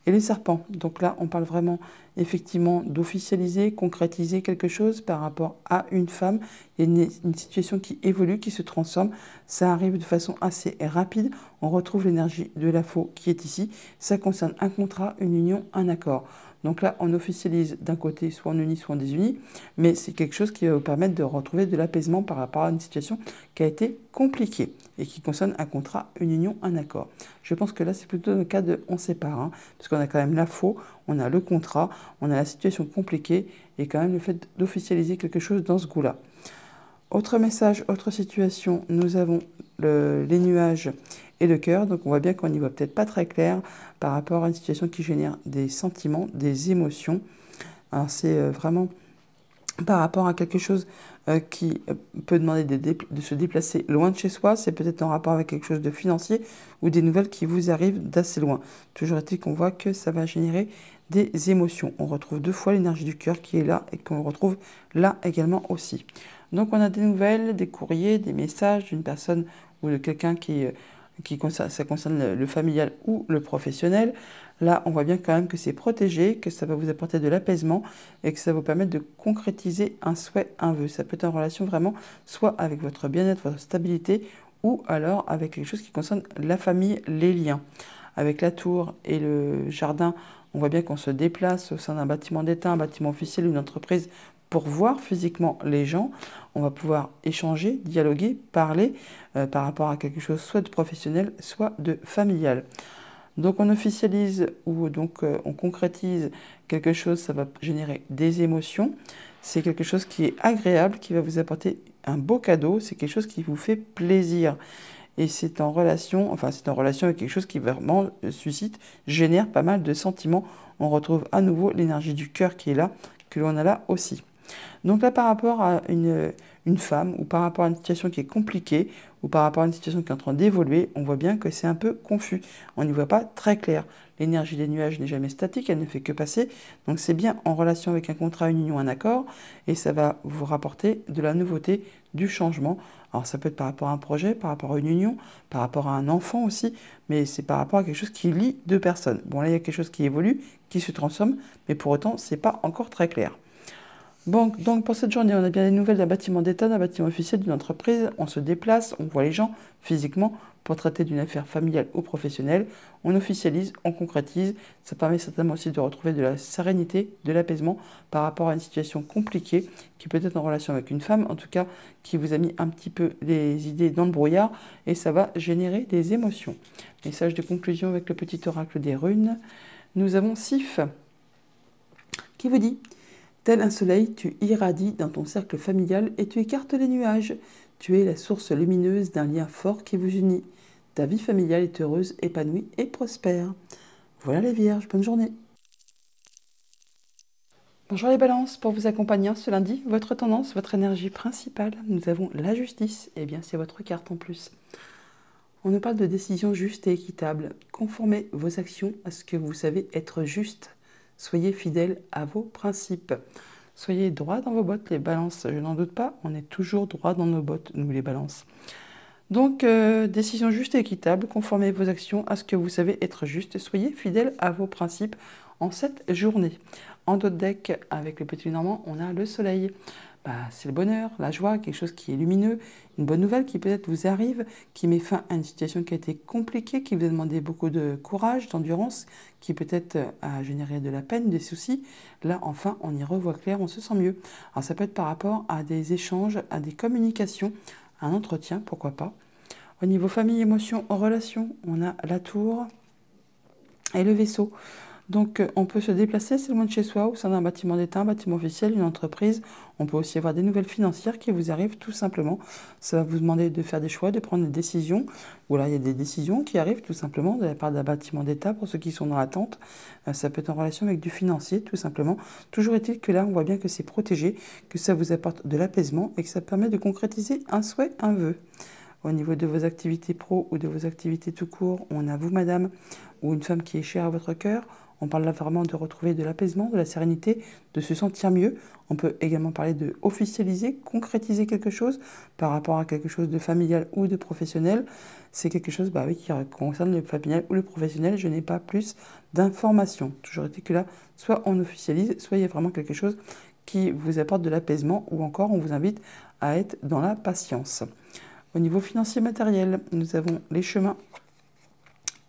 et les serpents, donc là on parle vraiment effectivement d'officialiser, concrétiser quelque chose par rapport à une femme. Il y a une, une, situation qui évolue, qui se transforme. Ça arrive de façon assez rapide. On retrouve l'énergie de la faux qui est ici. Ça concerne un contrat, une union, un accord. Donc là, on officialise d'un côté, soit en unis, soit en désunis, mais c'est quelque chose qui va vous permettre de retrouver de l'apaisement par rapport à une situation qui a été compliquée et qui concerne un contrat, une union, un accord. Je pense que là, c'est plutôt le cas de on sépare, hein parce qu'on a quand même la faux, on a le contrat, on a la situation compliquée et quand même le fait d'officialiser quelque chose dans ce goût-là. Autre message, autre situation, nous avons les nuages et le cœur. Donc on voit bien qu'on n'y voit peut-être pas très clair par rapport à une situation qui génère des sentiments, des émotions. Alors c'est euh, vraiment par rapport à quelque chose euh, qui euh, peut demander de, de se déplacer loin de chez soi, c'est peut-être en rapport avec quelque chose de financier ou des nouvelles qui vous arrivent d'assez loin. Toujours est-il qu'on voit que ça va générer des émotions. On retrouve deux fois l'énergie du cœur qui est là et qu'on retrouve là également aussi. Donc on a des nouvelles, des courriers, des messages d'une personne ou de quelqu'un qui, euh, qui concerne, ça concerne le familial ou le professionnel. Là, on voit bien quand même que c'est protégé, que ça va vous apporter de l'apaisement et que ça va vous permettre de concrétiser un souhait, un vœu. Ça peut être en relation vraiment soit avec votre bien-être, votre stabilité ou alors avec quelque chose qui concerne la famille, les liens. Avec la tour et le jardin, on voit bien qu'on se déplace au sein d'un bâtiment d'État, un bâtiment officiel, ou une entreprise pour voir physiquement les gens, on va pouvoir échanger, dialoguer, parler euh, par rapport à quelque chose soit de professionnel, soit de familial. Donc on officialise ou donc euh, on concrétise quelque chose, ça va générer des émotions. C'est quelque chose qui est agréable, qui va vous apporter un beau cadeau, c'est quelque chose qui vous fait plaisir. Et c'est en relation, enfin c'est en relation avec quelque chose qui vraiment euh, suscite, génère pas mal de sentiments. On retrouve à nouveau l'énergie du cœur qui est là, que l'on a là aussi. Donc là, par rapport à une, femme, ou par rapport à une situation qui est compliquée, ou par rapport à une situation qui est en train d'évoluer, on voit bien que c'est un peu confus. On n'y voit pas très clair. L'énergie des nuages n'est jamais statique, elle ne fait que passer. Donc c'est bien en relation avec un contrat, une union, un accord, et ça va vous rapporter de la nouveauté, du changement. Alors ça peut être par rapport à un projet, par rapport à une union, par rapport à un enfant aussi, mais c'est par rapport à quelque chose qui lie deux personnes. Bon là, il y a quelque chose qui évolue, qui se transforme, mais pour autant, ce n'est pas encore très clair donc pour cette journée, on a bien des nouvelles d'un bâtiment d'État, d'un bâtiment officiel, d'une entreprise. On se déplace, on voit les gens physiquement pour traiter d'une affaire familiale ou professionnelle. On officialise, on concrétise. Ça permet certainement aussi de retrouver de la sérénité, de l'apaisement par rapport à une situation compliquée qui peut être en relation avec une femme, en tout cas qui vous a mis un petit peu des idées dans le brouillard et ça va générer des émotions. Message de conclusion avec le petit oracle des runes. Nous avons Sif qui vous dit Tel un soleil, tu irradies dans ton cercle familial et tu écartes les nuages. Tu es la source lumineuse d'un lien fort qui vous unit. Ta vie familiale est heureuse, épanouie et prospère. Voilà les vierges, bonne journée. Bonjour les balances, pour vous accompagner ce lundi, votre tendance, votre énergie principale, nous avons la justice, et eh bien c'est votre carte en plus. On nous parle de décision juste et équitable. Conformez vos actions à ce que vous savez être juste. Soyez fidèles à vos principes. Soyez droit dans vos bottes, les balances. Je n'en doute pas, on est toujours droit dans nos bottes, nous les balances. Donc, euh, décision juste et équitable, conformez vos actions à ce que vous savez être juste soyez fidèles à vos principes en cette journée. En d'autres decks, avec le petit normand, on a le soleil. Bah, c'est le bonheur, la joie, quelque chose qui est lumineux, une bonne nouvelle qui peut-être vous arrive, qui met fin à une situation qui a été compliquée, qui vous a demandé beaucoup de courage, d'endurance, qui peut-être euh, a généré de la peine, des soucis. Là, enfin, on y revoit clair, on se sent mieux. Alors ça peut être par rapport à des échanges, à des communications, à un entretien, pourquoi pas. Au niveau famille, émotion, relations, on a la tour et le vaisseau. Donc, euh, on peut se déplacer le loin de chez soi, au sein d'un bâtiment d'État, un bâtiment officiel, une entreprise. On peut aussi avoir des nouvelles financières qui vous arrivent tout simplement. Ça va vous demander de faire des choix, de prendre des décisions. Ou là il y a des décisions qui arrivent tout simplement de la part d'un bâtiment d'État pour ceux qui sont dans l'attente. Euh, ça peut être en relation avec du financier tout simplement. Toujours est-il que là, on voit bien que c'est protégé, que ça vous apporte de l'apaisement et que ça permet de concrétiser un souhait, un vœu. Au niveau de vos activités pro ou de vos activités tout court, on a vous, madame, ou une femme qui est chère à votre cœur on parle là vraiment de retrouver de l'apaisement, de la sérénité, de se sentir mieux. On peut également parler de officialiser, concrétiser quelque chose par rapport à quelque chose de familial ou de professionnel. C'est quelque chose bah qui concerne le familial ou le professionnel. Je n'ai pas plus d'informations. Toujours été que là, soit on officialise, soit il y a vraiment quelque chose qui vous apporte de l'apaisement ou encore on vous invite à être dans la patience. Au niveau financier matériel, nous avons les chemins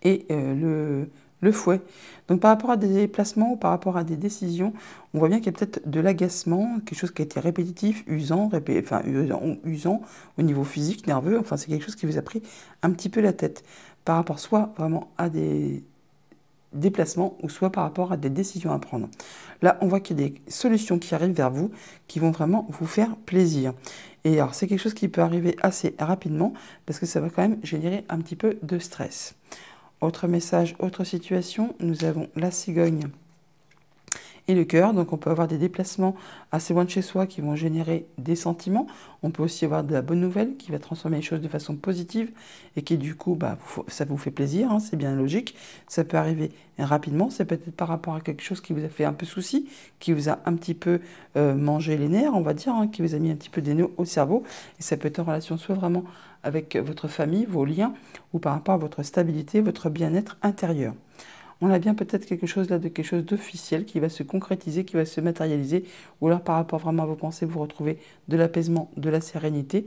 et euh, le, le fouet. Donc par rapport à des déplacements ou par rapport à des décisions, on voit bien qu'il y a peut-être de l'agacement, quelque chose qui a été répétitif, usant, enfin, usant au niveau physique, nerveux, enfin c'est quelque chose qui vous a pris un petit peu la tête par rapport soit vraiment à des déplacements ou soit par rapport à des décisions à prendre. Là, on voit qu'il y a des solutions qui arrivent vers vous qui vont vraiment vous faire plaisir. Et alors, c'est quelque chose qui peut arriver assez rapidement parce que ça va quand même générer un petit peu de stress. Autre message, autre situation, nous avons la cigogne le cœur. Donc on peut avoir des déplacements assez loin de chez soi qui vont générer des sentiments. On peut aussi avoir de la bonne nouvelle qui va transformer les choses de façon positive et qui du coup, bah, ça vous fait plaisir, hein, c'est bien logique. Ça peut arriver rapidement, c'est peut-être par rapport à quelque chose qui vous a fait un peu souci, qui vous a un petit peu euh, mangé les nerfs, on va dire, hein, qui vous a mis un petit peu des nœuds au cerveau. Et ça peut être en relation soit vraiment avec votre famille, vos liens, ou par rapport à votre stabilité, votre bien-être intérieur on a bien peut-être quelque chose là de quelque chose d'officiel qui va se concrétiser, qui va se matérialiser, ou alors par rapport vraiment à vos pensées, vous retrouvez de l'apaisement, de la sérénité.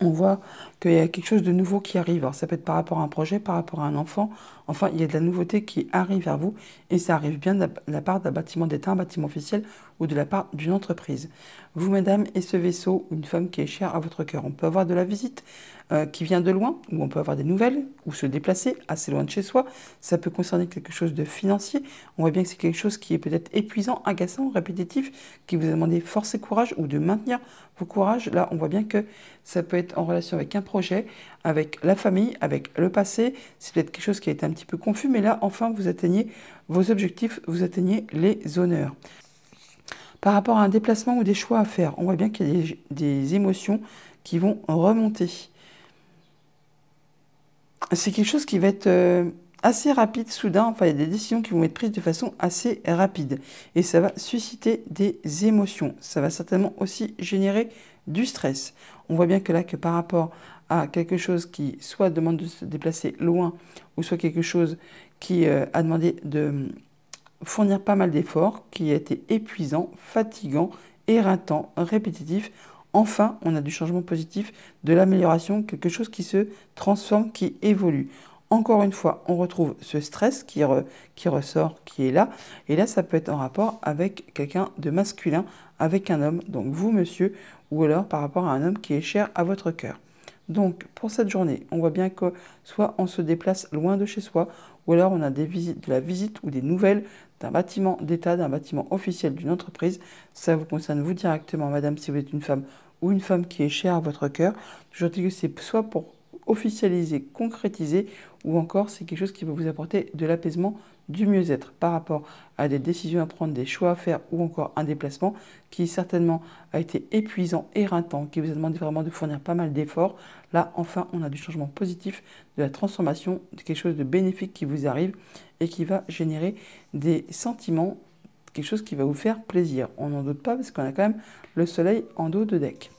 On voit qu'il y a quelque chose de nouveau qui arrive. Alors ça peut être par rapport à un projet, par rapport à un enfant. Enfin, il y a de la nouveauté qui arrive vers vous et ça arrive bien de la part d'un bâtiment d'État, un bâtiment officiel ou de la part d'une entreprise. Vous, madame, et ce vaisseau, une femme qui est chère à votre cœur. On peut avoir de la visite euh, qui vient de loin, où on peut avoir des nouvelles, ou se déplacer assez loin de chez soi. Ça peut concerner quelque chose de financier. On voit bien que c'est quelque chose qui est peut-être épuisant, agaçant, répétitif, qui vous a demandé force et courage, ou de maintenir vos courages. Là, on voit bien que ça peut être en relation avec un projet, avec la famille, avec le passé. C'est peut-être quelque chose qui a été un petit peu confus, mais là, enfin, vous atteignez vos objectifs, vous atteignez les honneurs par rapport à un déplacement ou des choix à faire. On voit bien qu'il y a des, émotions qui vont remonter c'est quelque chose qui va être euh, assez rapide, soudain. Enfin, il y a des décisions qui vont être prises de façon assez rapide. Et ça va susciter des émotions. Ça va certainement aussi générer du stress. On voit bien que là, que par rapport à quelque chose qui soit demande de se déplacer loin, ou soit quelque chose qui euh, a demandé de hum, fournir pas mal d'efforts, qui a été épuisant, fatigant, éreintant, répétitif, Enfin, on a du changement positif, de l'amélioration, quelque chose qui se transforme, qui évolue. Encore une fois, on retrouve ce stress qui, ressort, qui est là. Et là, ça peut être en rapport avec quelqu'un de masculin, avec un homme, donc vous, monsieur, ou alors par rapport à un homme qui est cher à votre cœur. Donc, pour cette journée, on voit bien que soit on se déplace loin de chez soi, ou alors on a de la visite ou des nouvelles d'un bâtiment d'État, d'un bâtiment officiel d'une entreprise. Ça vous concerne vous directement, madame, si vous êtes une femme ou une femme qui est chère à votre cœur. Je dis que c'est soit pour officialiser, concrétiser, ou encore c'est quelque chose qui va vous apporter de l'apaisement, du mieux-être par rapport à des décisions à prendre, des choix à faire ou encore un déplacement qui certainement a été épuisant, éreintant, qui vous a demandé vraiment de fournir pas mal d'efforts. Là, enfin, on a du changement positif, de la transformation, de quelque chose de bénéfique qui vous arrive et qui va générer des sentiments, quelque chose qui va vous faire plaisir. On n'en doute pas parce qu'on a quand même le soleil en dos de deck.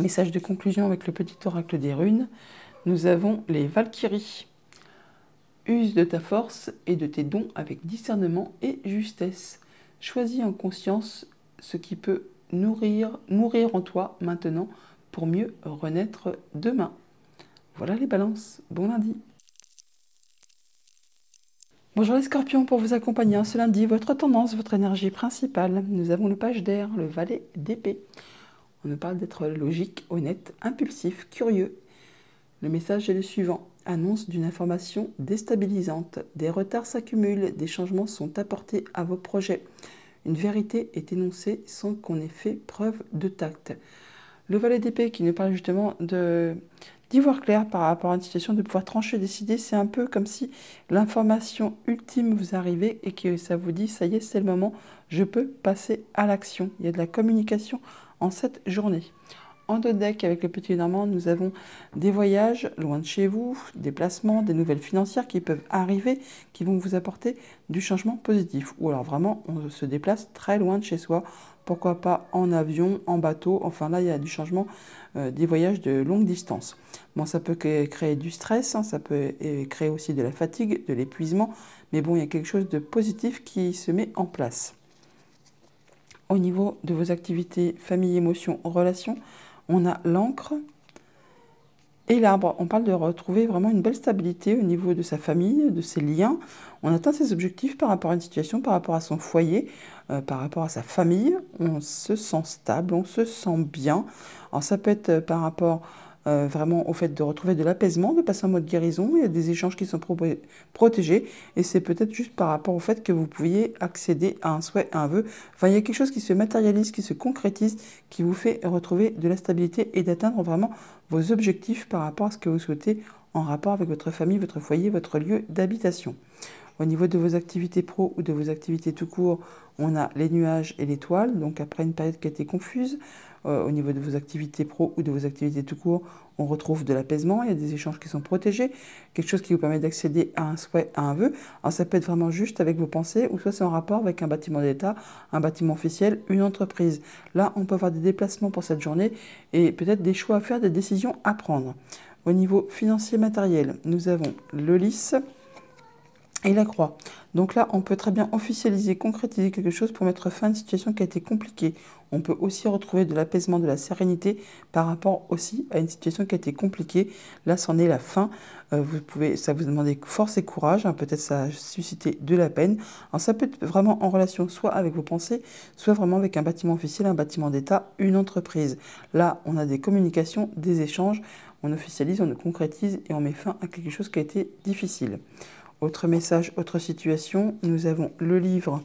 Message de conclusion avec le petit oracle des runes nous avons les Valkyries. Use de ta force et de tes dons avec discernement et justesse. Choisis en conscience ce qui peut nourrir, en toi maintenant pour mieux renaître demain. Voilà les balances. Bon lundi. Bonjour les scorpions, pour vous accompagner ce lundi, votre tendance, votre énergie principale, nous avons le page d'air, le valet d'épée. On nous parle d'être logique, honnête, impulsif, curieux, le message est le suivant. Annonce d'une information déstabilisante. Des retards s'accumulent, des changements sont apportés à vos projets. Une vérité est énoncée sans qu'on ait fait preuve de tact. Le valet d'épée qui nous parle justement de d'y voir clair par rapport à une situation, de pouvoir trancher, décider, c'est un peu comme si l'information ultime vous arrivait et que ça vous dit, ça y est, c'est le moment, je peux passer à l'action. Il y a de la communication en cette journée. En deux avec le petit Normand, nous avons des voyages loin de chez vous, des placements, des nouvelles financières qui peuvent arriver, qui vont vous apporter du changement positif. Ou alors vraiment, on se déplace très loin de chez soi. Pourquoi pas en avion, en bateau. Enfin là, il y a du changement euh, des voyages de longue distance. Bon, ça peut créer du stress, hein, ça peut créer aussi de la fatigue, de l'épuisement. Mais bon, il y a quelque chose de positif qui se met en place. Au niveau de vos activités famille, émotion, relations, on a l'encre et l'arbre. On parle de retrouver vraiment une belle stabilité au niveau de sa famille, de ses liens. On atteint ses objectifs par rapport à une situation, par rapport à son foyer, euh, par rapport à sa famille. On se sent stable, on se sent bien. Alors ça peut être euh, par rapport euh, vraiment au fait de retrouver de l'apaisement, de passer en mode guérison. Il y a des échanges qui sont protégés et c'est peut-être juste par rapport au fait que vous pouviez accéder à un souhait, à un vœu. Enfin, il y a quelque chose qui se matérialise, qui se concrétise, qui vous fait retrouver de la stabilité et d'atteindre vraiment vos objectifs par rapport à ce que vous souhaitez en rapport avec votre famille, votre foyer, votre lieu d'habitation. Au niveau de vos activités pro ou de vos activités tout court, on a les nuages et l'étoile. Donc après une période qui a été confuse, euh, au niveau de vos activités pro ou de vos activités tout court, on retrouve de l'apaisement, il y a des échanges qui sont protégés, quelque chose qui vous permet d'accéder à un souhait, à un vœu. Alors ça peut être vraiment juste avec vos pensées, ou soit c'est en rapport avec un bâtiment d'État, un bâtiment officiel, une entreprise. Là, on peut avoir des déplacements pour cette journée et peut-être des choix à faire, des décisions à prendre. Au niveau financier matériel, nous avons le lys, et la croix. Donc là, on peut très bien officialiser, concrétiser quelque chose pour mettre fin à une situation qui a été compliquée. On peut aussi retrouver de l'apaisement, de la sérénité par rapport aussi à une situation qui a été compliquée. Là, c'en est la fin. Euh, vous pouvez, ça vous demande force et courage. Hein. Peut-être ça a suscité de la peine. Alors, ça peut être vraiment en relation soit avec vos pensées, soit vraiment avec un bâtiment officiel, un bâtiment d'État, une entreprise. Là, on a des communications, des échanges. On officialise, on concrétise et on met fin à quelque chose qui a été difficile. Autre message, autre situation, nous avons le livre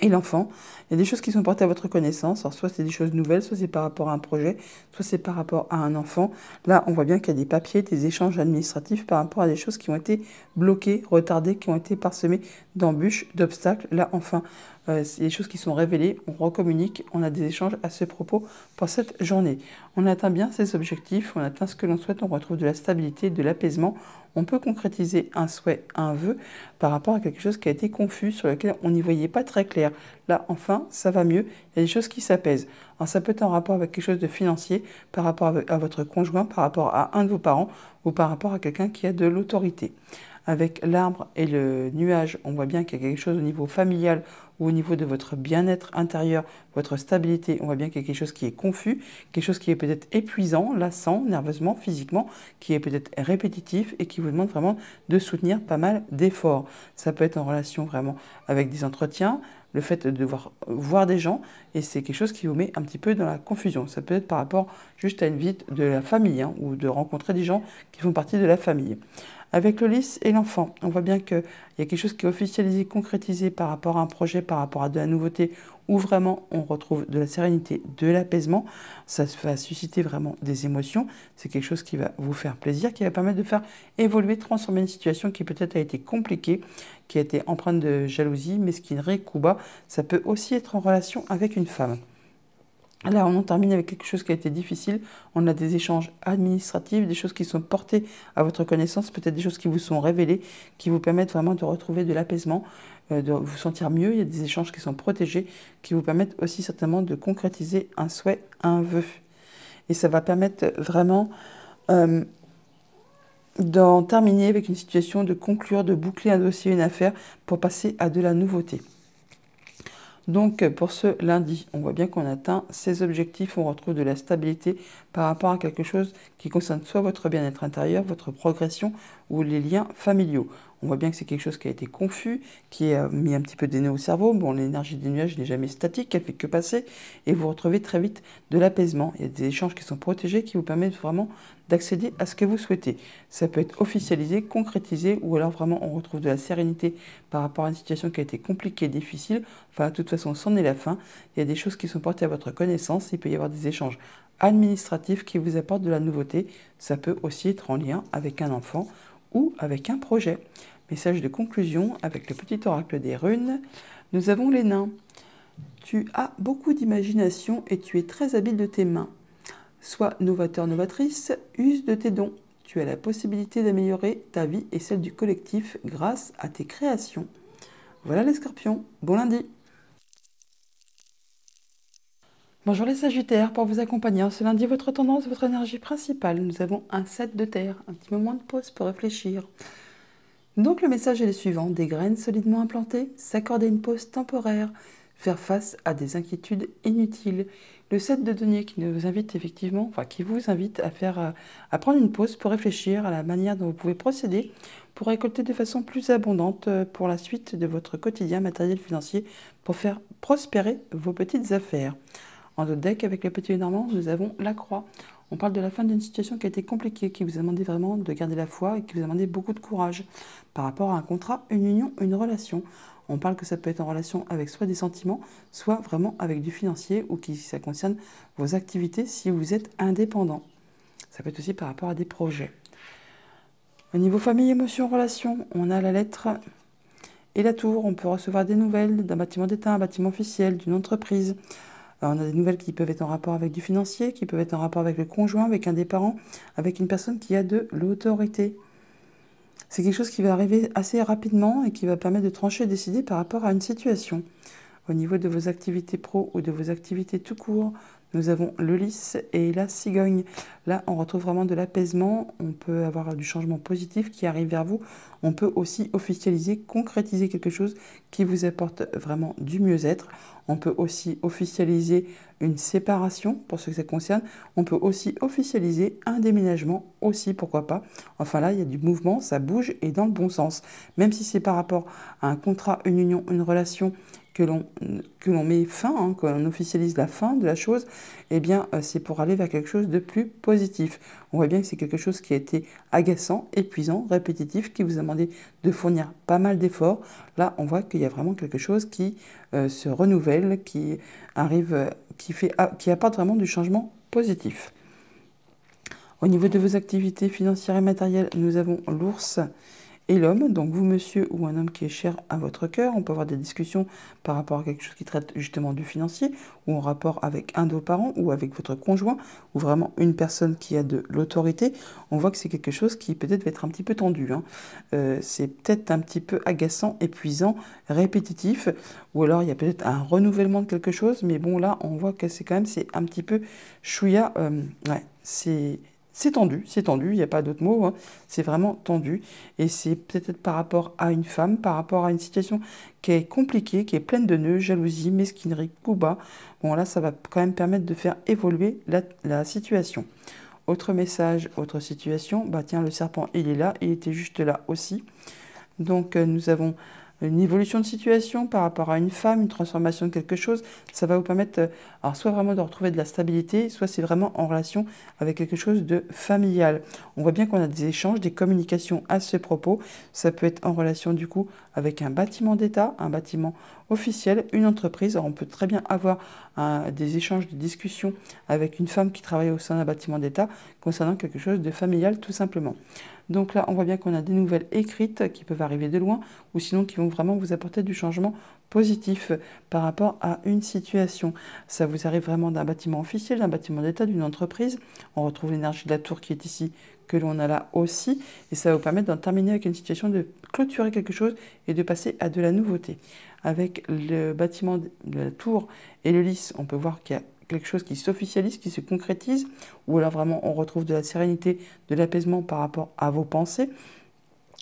et l'enfant. Il y a des choses qui sont portées à votre connaissance. soit c'est des choses nouvelles, soit c'est par rapport à un projet, soit c'est par rapport à un enfant. Là, on voit bien qu'il y a des papiers, des échanges administratifs par rapport à des choses qui ont été bloquées, retardées, qui ont été parsemées d'embûches, d'obstacles. Là, enfin, euh, c'est les choses qui sont révélées, on recommunique, on a des échanges à ce propos pour cette journée. On atteint bien ses objectifs, on atteint ce que l'on souhaite, on retrouve de la stabilité, de l'apaisement. On peut concrétiser un souhait, un vœu par rapport à quelque chose qui a été confus, sur lequel on n'y voyait pas très clair. Là, enfin, ça va mieux, il y a des choses qui s'apaisent. Alors, ça peut être en rapport avec quelque chose de financier, par rapport à votre conjoint, par rapport à un de vos parents ou par rapport à quelqu'un qui a de l'autorité avec l'arbre et le nuage, on voit bien qu'il y a quelque chose au niveau familial ou au niveau de votre bien-être intérieur, votre stabilité, on voit bien qu'il y a quelque chose qui est confus, quelque chose qui est peut-être épuisant, lassant, nerveusement, physiquement, qui est peut-être répétitif et qui vous demande vraiment de soutenir pas mal d'efforts. Ça peut être en relation vraiment avec des entretiens, le fait de voir voir des gens, et c'est quelque chose qui vous met un petit peu dans la confusion. Ça peut être par rapport juste à une vie de la famille, hein, ou de rencontrer des gens qui font partie de la famille. Avec le lys et l'enfant, on voit bien qu'il y a quelque chose qui est officialisé, concrétisé par rapport à un projet, par rapport à de la nouveauté, où vraiment on retrouve de la sérénité, de l'apaisement. Ça va susciter vraiment des émotions. C'est quelque chose qui va vous faire plaisir, qui va permettre de faire évoluer, transformer une situation qui peut-être a été compliquée, qui a été empreinte de jalousie, mesquinerie, coup bas. Ça peut aussi être en relation avec une femme. Alors on en termine avec quelque chose qui a été difficile. On a des échanges administratifs, des choses qui sont portées à votre connaissance, peut-être des choses qui vous sont révélées, qui vous permettent vraiment de retrouver de l'apaisement, euh, de vous sentir mieux. Il y a des échanges qui sont protégés, qui vous permettent aussi certainement de concrétiser un souhait, un vœu. Et ça va permettre vraiment euh, d'en terminer avec une situation, de conclure, de boucler un dossier, une affaire, pour passer à de la nouveauté. Donc pour ce lundi, on voit bien qu'on atteint ces objectifs, on retrouve de la stabilité par rapport à quelque chose qui concerne soit votre bien-être intérieur, votre progression ou les liens familiaux. On voit bien que c'est quelque chose qui a été confus, qui a mis un petit peu des nœuds au cerveau. Bon, l'énergie des nuages n'est jamais statique, elle fait que passer, et vous retrouvez très vite de l'apaisement. Il y a des échanges qui sont protégés, qui vous permettent vraiment d'accéder à ce que vous souhaitez. Ça peut être officialisé, concrétisé, ou alors vraiment on retrouve de la sérénité par rapport à une situation qui a été compliquée, difficile. Enfin, de toute façon, c'en est la fin. Il y a des choses qui sont portées à votre connaissance. Il peut y avoir des échanges administratifs qui vous apportent de la nouveauté. Ça peut aussi être en lien avec un enfant ou avec un projet. Message de conclusion avec le petit oracle des runes. Nous avons les nains. Tu as beaucoup d'imagination et tu es très habile de tes mains. Sois novateur, novatrice, use de tes dons. Tu as la possibilité d'améliorer ta vie et celle du collectif grâce à tes créations. Voilà les scorpions, bon lundi Bonjour les Sagittaires, pour vous accompagner en ce lundi, votre tendance, votre énergie principale, nous avons un set de terre, un petit moment de pause pour réfléchir. Donc le message est le suivant, des graines solidement implantées, s'accorder une pause temporaire, faire face à des inquiétudes inutiles. Le set de deniers qui nous invite effectivement, enfin qui vous invite à faire, euh, à prendre une pause pour réfléchir à la manière dont vous pouvez procéder pour récolter de façon plus abondante euh, pour la suite de votre quotidien matériel financier pour faire prospérer vos petites affaires. En notre deck avec le petit normand, nous avons la croix. On parle de la fin d'une situation qui a été compliquée, qui vous a demandé vraiment de garder la foi et qui vous a demandé beaucoup de courage par rapport à un contrat, une union, une relation. On parle que ça peut être en relation avec soit des sentiments, soit vraiment avec du financier ou qui ça concerne vos activités si vous êtes indépendant. Ça peut être aussi par rapport à des projets. Au niveau famille, émotion, relation, on a la lettre et la tour. On peut recevoir des nouvelles d'un bâtiment d'État, un bâtiment officiel, d'une entreprise. Euh, on a des nouvelles qui peuvent être en rapport avec du financier, qui peuvent être en rapport avec le conjoint, avec un des parents, avec une personne qui a de l'autorité. C'est quelque chose qui va arriver assez rapidement et qui va permettre de trancher et décider par rapport à une situation. Au niveau de vos activités pro ou de vos activités tout court, nous avons le lys et la cigogne. Là, on retrouve vraiment de l'apaisement, on peut avoir du changement positif qui arrive vers vous. On peut aussi officialiser, concrétiser quelque chose qui vous apporte vraiment du mieux-être. On peut aussi officialiser une séparation pour ce que ça concerne. On peut aussi officialiser un déménagement aussi, pourquoi pas. Enfin là, il y a du mouvement, ça bouge et dans le bon sens. Même si c'est par rapport à un contrat, une union, une relation que l'on que met fin, qu'on hein, que officialise la fin de la chose, eh bien euh, c'est pour aller vers quelque chose de plus positif. On voit bien que c'est quelque chose qui a été agaçant, épuisant, répétitif, qui vous a demandé de fournir pas mal d'efforts. Là, on voit qu'il y a vraiment quelque chose qui euh, se renouvelle, qui arrive euh, qui, fait, qui apporte vraiment du changement positif. Au niveau de vos activités financières et matérielles, nous avons l'ours et l'homme. Donc vous, monsieur, ou un homme qui est cher à votre cœur. On peut avoir des discussions par rapport à quelque chose qui traite justement du financier, ou en rapport avec un de vos parents, ou avec votre conjoint, ou vraiment une personne qui a de l'autorité. On voit que c'est quelque chose qui peut-être va être un petit peu tendu. Hein. Euh, c'est peut-être un petit peu agaçant, épuisant, répétitif. Ou alors il y a peut-être un renouvellement de quelque chose. Mais bon, là, on voit que c'est quand même c'est un petit peu chouïa. Euh, ouais, c'est c'est tendu, c'est tendu, il n'y a pas d'autre mot, hein. c'est vraiment tendu. Et c'est peut-être par rapport à une femme, par rapport à une situation qui est compliquée, qui est pleine de nœuds, jalousie, mesquinerie, coup bas. Bon là, ça va quand même permettre de faire évoluer la, situation. Autre message, autre situation, bah tiens, le serpent, il est là, il était juste là aussi. Donc euh, nous avons une évolution de situation par rapport à une femme, une transformation de quelque chose, ça va vous permettre euh, alors soit vraiment de retrouver de la stabilité, soit c'est vraiment en relation avec quelque chose de familial. On voit bien qu'on a des échanges, des communications à ce propos. Ça peut être en relation du coup avec un bâtiment d'État, un bâtiment officiel, une entreprise. Alors on peut très bien avoir euh, des échanges, de discussions avec une femme qui travaille au sein d'un bâtiment d'État concernant quelque chose de familial tout simplement. Donc là, on voit bien qu'on a des nouvelles écrites qui peuvent arriver de loin ou sinon qui vont vraiment vous apporter du changement positif par rapport à une situation. Ça vous arrive vraiment d'un bâtiment officiel, d'un bâtiment d'État, d'une entreprise. On retrouve l'énergie de la tour qui est ici, que l'on a là aussi. Et ça va vous permettre d'en terminer avec une situation, de clôturer quelque chose et de passer à de la nouveauté. Avec le bâtiment de la tour et le lys, on peut voir qu'il y a quelque chose qui s'officialise, qui se concrétise, où alors vraiment on retrouve de la sérénité, de l'apaisement par rapport à vos pensées.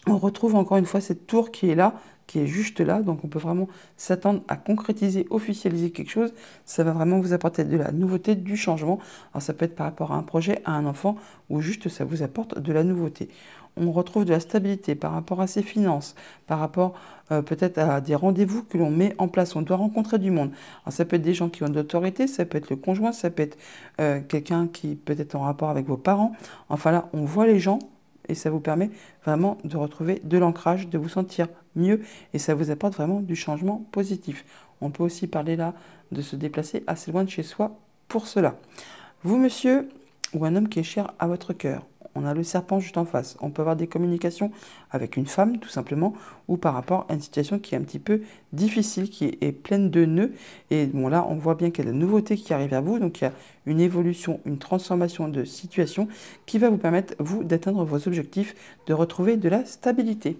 On retrouve encore une fois cette tour qui est là, qui est juste là. Donc on peut vraiment s'attendre à concrétiser, officialiser quelque chose. Ça va vraiment vous apporter de la nouveauté, du changement. Alors ça peut être par rapport à un projet, à un enfant, ou juste ça vous apporte de la nouveauté on retrouve de la stabilité par rapport à ses finances, par rapport euh, peut-être à des rendez-vous que l'on met en place. On doit rencontrer du monde. ça peut être des gens qui ont de l'autorité, ça peut être le conjoint, ça peut être euh, quelqu'un qui peut être en rapport avec vos parents. Enfin là, on voit les gens et ça vous permet vraiment de retrouver de l'ancrage, de vous sentir mieux et ça vous apporte vraiment du changement positif. On peut aussi parler là de se déplacer assez loin de chez soi pour cela. Vous, monsieur, ou un homme qui est cher à votre cœur, on a le serpent juste en face. On peut avoir des communications avec une femme, tout simplement, ou par rapport à une situation qui est un petit peu difficile, qui est pleine de nœuds. Et bon, là, on voit bien qu'il y a de la nouveauté qui arrive à vous. Donc, il y a une évolution, une transformation de situation qui va vous permettre, vous, d'atteindre vos objectifs, de retrouver de la stabilité.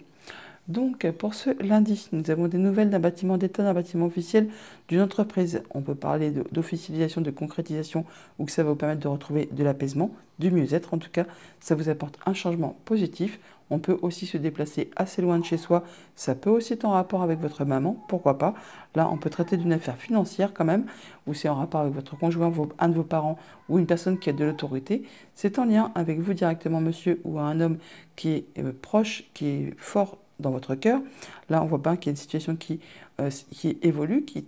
Donc, pour ce lundi, nous avons des nouvelles d'un bâtiment d'État, d'un bâtiment officiel, d'une entreprise. On peut parler d'officialisation, de, concrétisation, ou que ça va vous permettre de retrouver de l'apaisement, du mieux-être. En tout cas, ça vous apporte un changement positif. On peut aussi se déplacer assez loin de chez soi. Ça peut aussi être en rapport avec votre maman, pourquoi pas. Là, on peut traiter d'une affaire financière quand même, ou c'est en rapport avec votre conjoint, un de vos parents, ou une personne qui a de l'autorité. C'est en lien avec vous directement, monsieur, ou à un homme qui est euh, proche, qui est fort dans votre cœur. Là, on voit bien qu'il y a une situation qui, euh, évolue, qui,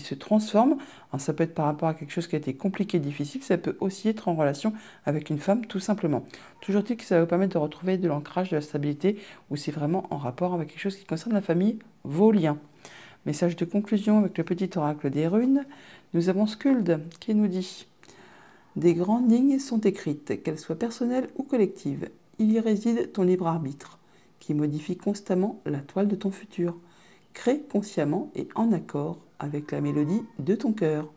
se transforme. ça peut être par rapport à quelque chose qui a été compliqué, difficile. Ça peut aussi être en relation avec une femme, tout simplement. Toujours dit que ça va vous permettre de retrouver de l'ancrage, de la stabilité, ou c'est vraiment en rapport avec quelque chose qui concerne la famille, vos liens. Message de conclusion avec le petit oracle des runes. Nous avons Skuld qui nous dit Des grandes lignes sont écrites, qu'elles soient personnelles ou collectives. Il y réside ton libre arbitre qui modifie constamment la toile de ton futur. Crée consciemment et en accord avec la mélodie de ton cœur.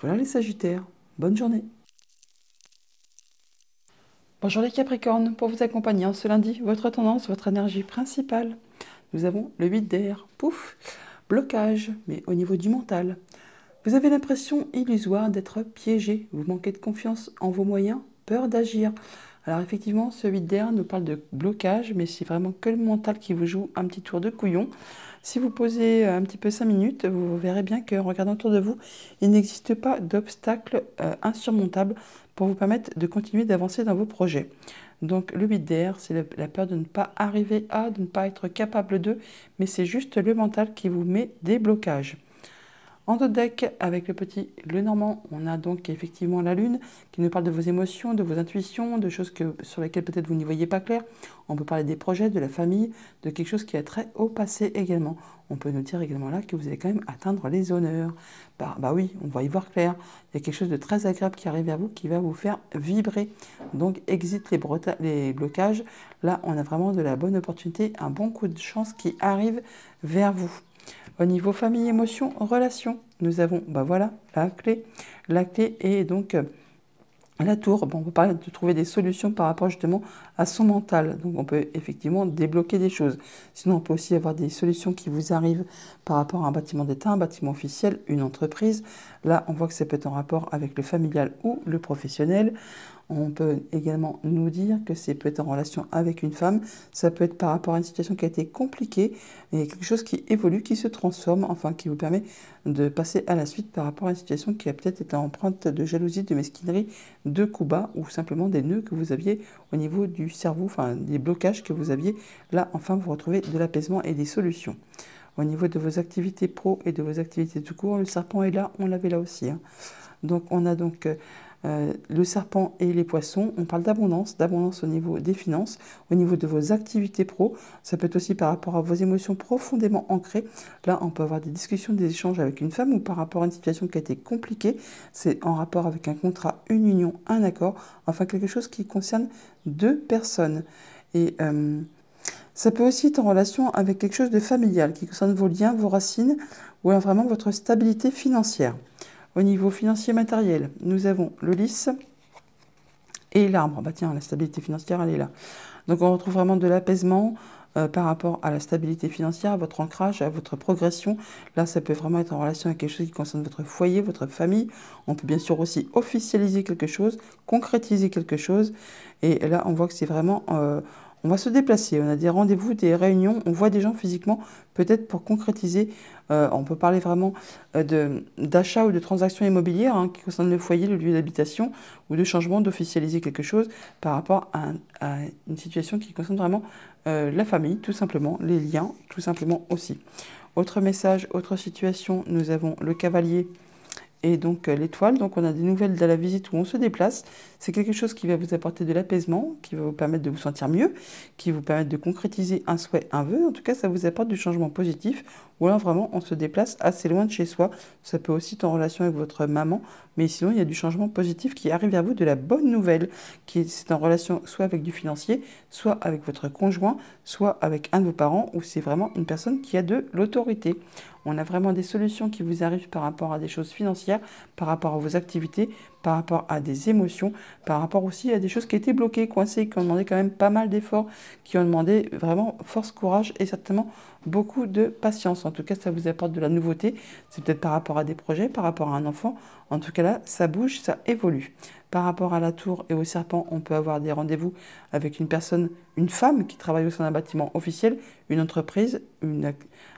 Voilà les Sagittaires. Bonne journée. Bonjour les Capricornes. Pour vous accompagner en ce lundi, votre tendance, votre énergie principale. Nous avons le 8 d'air. Pouf Blocage, mais au niveau du mental. Vous avez l'impression illusoire d'être piégé. Vous manquez de confiance en vos moyens, peur d'agir. Alors effectivement, ce 8 dr nous parle de blocage, mais c'est vraiment que le mental qui vous joue un petit tour de couillon. Si vous posez euh, un petit peu 5 minutes, vous verrez bien qu'en regardant autour de vous, il n'existe pas d'obstacle euh, insurmontable pour vous permettre de continuer d'avancer dans vos projets. Donc le 8 dr c'est la peur de ne pas arriver à, de ne pas être capable de, mais c'est juste le mental qui vous met des blocages. En deux deck, avec le petit le normand, on a donc effectivement la Lune qui nous parle de vos émotions, de vos intuitions, de choses que, sur lesquelles peut-être vous n'y voyez pas clair. On peut parler des projets, de la famille, de quelque chose qui a trait au passé également. On peut nous dire également là que vous allez quand même atteindre les honneurs. Bah, bah oui, on va y voir clair. Il y a quelque chose de très agréable qui arrive vers vous, qui va vous faire vibrer. Donc, exit les, les blocages. Là, on a vraiment de la bonne opportunité, un bon coup de chance qui arrive vers vous. Au niveau famille, émotion, relation, nous avons, bah voilà, la clé. La clé est donc euh, la tour. Bon, on peut parler de trouver des solutions par rapport justement à son mental. Donc on peut effectivement débloquer des choses. Sinon, on peut aussi avoir des solutions qui vous arrivent par rapport à un bâtiment d'État, un bâtiment officiel, une entreprise. Là, on voit que ça peut être en rapport avec le familial ou le professionnel. On peut également nous dire que c'est peut-être en relation avec une femme, ça peut être par rapport à une situation qui a été compliquée, et quelque chose qui évolue, qui se transforme, enfin qui vous permet de passer à la suite par rapport à une situation qui a peut-être été empreinte de jalousie, de mesquinerie, de coups bas ou simplement des nœuds que vous aviez au niveau du cerveau, enfin des blocages que vous aviez. Là, enfin, vous retrouvez de l'apaisement et des solutions. Au niveau de vos activités pro et de vos activités tout court, le serpent est là, on l'avait là aussi. Hein. Donc on a donc... Euh, euh, le serpent et les poissons. On parle d'abondance, d'abondance au niveau des finances, au niveau de vos activités pro. Ça peut être aussi par rapport à vos émotions profondément ancrées. Là, on peut avoir des discussions, des échanges avec une femme ou par rapport à une situation qui a été compliquée. C'est en rapport avec un contrat, une union, un accord, enfin quelque chose qui concerne deux personnes. Et euh, ça peut aussi être en relation avec quelque chose de familial qui concerne vos liens, vos racines ou vraiment votre stabilité financière. Au niveau financier matériel, nous avons le lys et l'arbre. Bah tiens, la stabilité financière, elle est là. Donc on retrouve vraiment de l'apaisement euh, par rapport à la stabilité financière, à votre ancrage, à votre progression. Là, ça peut vraiment être en relation avec quelque chose qui concerne votre foyer, votre famille. On peut bien sûr aussi officialiser quelque chose, concrétiser quelque chose. Et là, on voit que c'est vraiment... Euh, on va se déplacer, on a des rendez-vous, des réunions, on voit des gens physiquement, peut-être pour concrétiser, euh, on peut parler vraiment euh, d'achat ou de transactions immobilières hein, qui concerne le foyer, le lieu d'habitation, ou de changement, d'officialiser quelque chose par rapport à, une situation qui concerne vraiment euh, la famille, tout simplement, les liens, tout simplement aussi. Autre message, autre situation, nous avons le cavalier et donc euh, l'étoile. Donc on a des nouvelles de la visite où on se déplace. C'est quelque chose qui va vous apporter de l'apaisement, qui va vous permettre de vous sentir mieux, qui vous permettre de concrétiser un souhait, un vœu. En tout cas, ça vous apporte du changement positif. Ou alors vraiment, on se déplace assez loin de chez soi. Ça peut aussi être en relation avec votre maman. Mais sinon, il y a du changement positif qui arrive à vous, de la bonne nouvelle. qui C'est en relation soit avec du financier, soit avec votre conjoint, soit avec un de vos parents, ou c'est vraiment une personne qui a de l'autorité. On a vraiment des solutions qui vous arrivent par rapport à des choses financières, par rapport à vos activités, par rapport à des émotions, par rapport aussi à des choses qui étaient bloquées, coincées, qui ont demandé quand même pas mal d'efforts, qui ont demandé vraiment force, courage et certainement beaucoup de patience. En tout cas, ça vous apporte de la nouveauté. C'est peut-être par rapport à des projets, par rapport à un enfant. En tout cas, là, ça bouge, ça évolue. Par rapport à la tour et au serpent, on peut avoir des rendez-vous avec une personne, une femme qui travaille au sein d'un bâtiment officiel, une entreprise, une,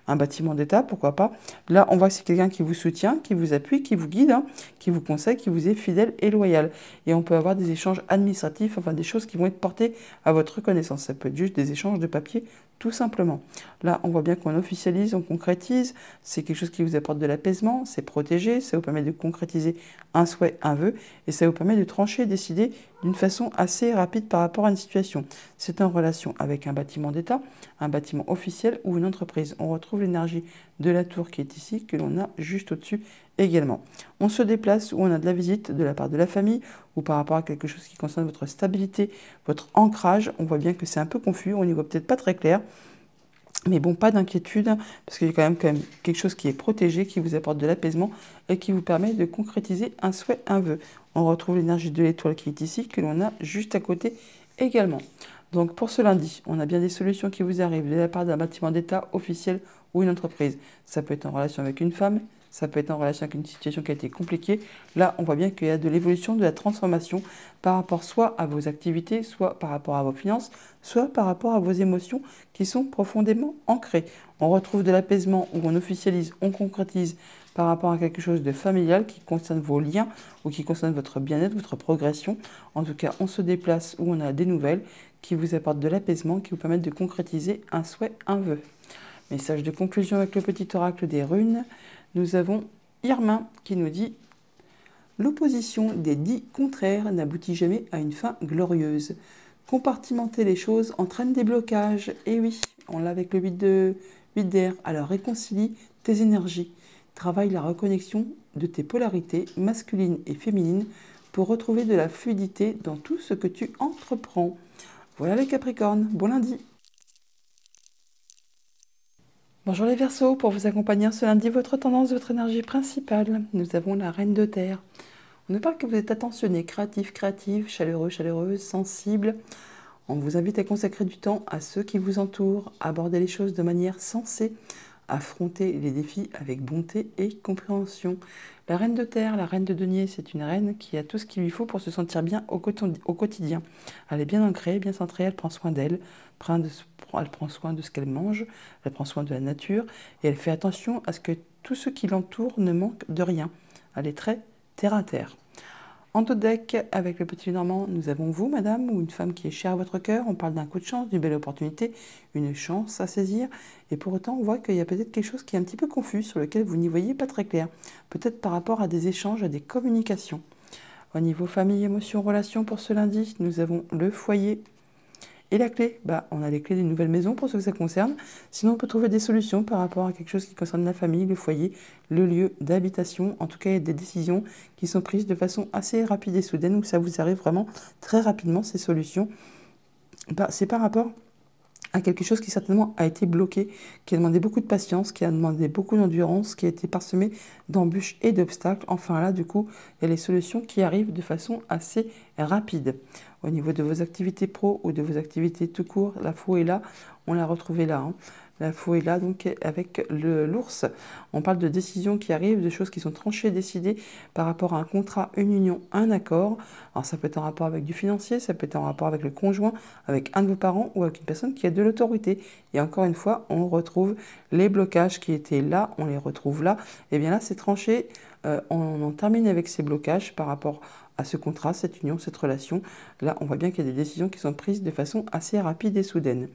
un bâtiment d'État, pourquoi pas. Là, on voit que c'est quelqu'un qui vous soutient, qui vous appuie, qui vous guide, hein, qui vous conseille, qui vous est fidèle et loyal. Et on peut avoir des échanges administratifs, enfin des choses qui vont être portées à votre reconnaissance. Ça peut être juste des échanges de papier, tout simplement. Là, on voit bien qu'on officialise, on concrétise, c'est quelque chose qui vous apporte de l'apaisement, c'est protégé, ça vous permet de concrétiser un souhait, un vœu, et ça vous permet de trancher, décider d'une façon assez rapide par rapport à une situation. C'est en relation avec un bâtiment d'État, un bâtiment officiel ou une entreprise. On retrouve l'énergie de la tour qui est ici, que l'on a juste au-dessus également. On se déplace où on a de la visite de la part de la famille ou par rapport à quelque chose qui concerne votre stabilité, votre ancrage. On voit bien que c'est un peu confus, on n'y voit peut-être pas très clair. Mais bon, pas d'inquiétude, parce qu'il y a quand même, quand même, quelque chose qui est protégé, qui vous apporte de l'apaisement et qui vous permet de concrétiser un souhait, un vœu on retrouve l'énergie de l'étoile qui est ici, que l'on a juste à côté également. Donc pour ce lundi, on a bien des solutions qui vous arrivent de la part d'un bâtiment d'État officiel ou une entreprise. Ça peut être en relation avec une femme, ça peut être en relation avec une situation qui a été compliquée. Là, on voit bien qu'il y a de l'évolution, de la transformation par rapport soit à vos activités, soit par rapport à vos finances, soit par rapport à vos émotions qui sont profondément ancrées. On retrouve de l'apaisement où on officialise, on concrétise par rapport à quelque chose de familial qui concerne vos liens ou qui concerne votre bien-être, votre progression. En tout cas, on se déplace ou on a des nouvelles qui vous apportent de l'apaisement, qui vous permettent de concrétiser un souhait, un vœu. Message de conclusion avec le petit oracle des runes. Nous avons Irma qui nous dit L'opposition des dix contraires n'aboutit jamais à une fin glorieuse. Compartimenter les choses entraîne des blocages. Et oui, on l'a avec le 8 de 8 d'air. Alors réconcilie tes énergies travaille la reconnexion de tes polarités masculines et féminines pour retrouver de la fluidité dans tout ce que tu entreprends. Voilà les Capricornes, bon lundi Bonjour les Verseaux, pour vous accompagner ce lundi, votre tendance, votre énergie principale, nous avons la Reine de Terre. On ne parle que vous êtes attentionné, créatif, créative, chaleureux, chaleureuse, sensible. On vous invite à consacrer du temps à ceux qui vous entourent, à aborder les choses de manière sensée affronter les défis avec bonté et compréhension. La reine de terre, la reine de denier, c'est une reine qui a tout ce qu'il lui faut pour se sentir bien au, au quotidien. Elle est bien ancrée, bien centrée, elle prend soin d'elle, elle prend soin de ce qu'elle mange, elle prend soin de la nature et elle fait attention à ce que tout ce qui l'entoure ne manque de rien. Elle est très terre à terre. En dos deck, avec le petit normand, nous avons vous, madame, ou une femme qui est chère à votre cœur. On parle d'un coup de chance, d'une belle opportunité, une chance à saisir. Et pour autant, on voit qu'il y a peut-être quelque chose qui est un petit peu confus, sur lequel vous n'y voyez pas très clair. Peut-être par rapport à des échanges, à des communications. Au niveau famille, émotion, relations, pour ce lundi, nous avons le foyer et la clé bah, On a les clés des nouvelles maisons pour ce que ça concerne. Sinon, on peut trouver des solutions par rapport à quelque chose qui concerne la famille, le foyer, le lieu d'habitation. En tout cas, il y a des décisions qui sont prises de façon assez rapide et soudaine, Donc, ça vous arrive vraiment très rapidement, ces solutions. Bah, C'est par rapport à quelque chose qui certainement a été bloqué, qui a demandé beaucoup de patience, qui a demandé beaucoup d'endurance, qui a été parsemé d'embûches et d'obstacles. Enfin là, du coup, il y a les solutions qui arrivent de façon assez rapide. Au niveau de vos activités pro ou de vos activités tout court, la foule est là, on l'a retrouvée là. Hein. La là donc avec l'ours. On parle de décisions qui arrivent, de choses qui sont tranchées, décidées par rapport à un contrat, une union, un accord. Alors ça peut être en rapport avec du financier, ça peut être en rapport avec le conjoint, avec un de vos parents ou avec une personne qui a de l'autorité. Et encore une fois, on retrouve les blocages qui étaient là, on les retrouve là. Et eh bien là, c'est tranché euh, on en termine avec ces blocages par rapport à ce contrat, cette union, cette relation. Là, on voit bien qu'il y a des décisions qui sont prises de façon assez rapide et soudaine.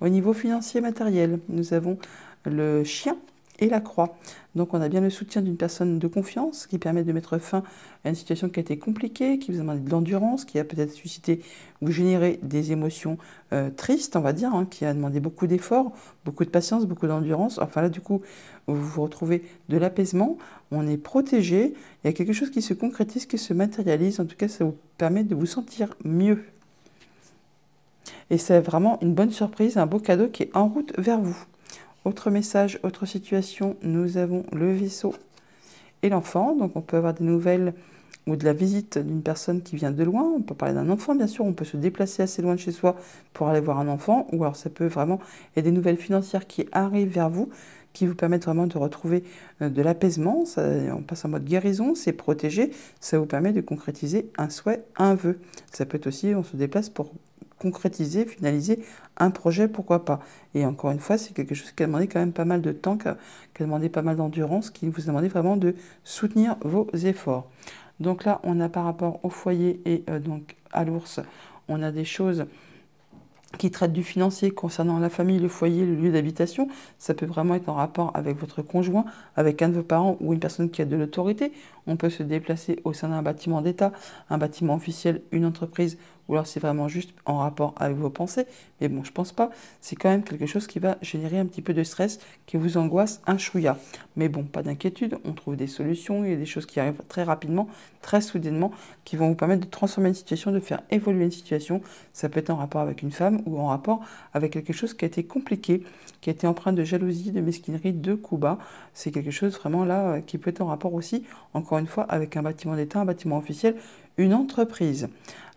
Au niveau financier matériel, nous avons le chien et la croix. Donc on a bien le soutien d'une personne de confiance qui permet de mettre fin à une situation qui a été compliquée, qui vous a demandé de l'endurance, qui a peut-être suscité ou généré des émotions euh, tristes, on va dire, hein, qui a demandé beaucoup d'efforts, beaucoup de patience, beaucoup d'endurance. Enfin là, du coup, vous vous retrouvez de l'apaisement, on est protégé, il y a quelque chose qui se concrétise, qui se matérialise. En tout cas, ça vous permet de vous sentir mieux. Et c'est vraiment une bonne surprise, un beau cadeau qui est en route vers vous. Autre message, autre situation, nous avons le vaisseau et l'enfant. Donc on peut avoir des nouvelles ou de la visite d'une personne qui vient de loin. On peut parler d'un enfant, bien sûr, on peut se déplacer assez loin de chez soi pour aller voir un enfant. Ou alors ça peut vraiment être des nouvelles financières qui arrivent vers vous, qui vous permettent vraiment de retrouver euh, de l'apaisement. On passe en mode guérison, c'est protégé. Ça vous permet de concrétiser un souhait, un vœu. Ça peut être aussi, on se déplace pour concrétiser, finaliser un projet, pourquoi pas. Et encore une fois, c'est quelque chose qui a demandé quand même pas mal de temps, qui a, demandé pas mal d'endurance, qui vous a demandé vraiment de soutenir vos efforts. Donc là, on a par rapport au foyer et euh, donc à l'ours, on a des choses qui traitent du financier concernant la famille, le foyer, le lieu d'habitation. Ça peut vraiment être en rapport avec votre conjoint, avec un de vos parents ou une personne qui a de l'autorité. On peut se déplacer au sein d'un bâtiment d'État, un bâtiment officiel, une entreprise ou alors c'est vraiment juste en rapport avec vos pensées, mais bon, je pense pas, c'est quand même quelque chose qui va générer un petit peu de stress, qui vous angoisse un chouïa. Mais bon, pas d'inquiétude, on trouve des solutions, il y a des choses qui arrivent très rapidement, très soudainement, qui vont vous permettre de transformer une situation, de faire évoluer une situation. Ça peut être en rapport avec une femme ou en rapport avec quelque chose qui a été compliqué, qui a été empreint de jalousie, de mesquinerie, de coups bas. C'est quelque chose vraiment là euh, qui peut être en rapport aussi, encore une fois, avec un bâtiment d'État, un bâtiment officiel, une entreprise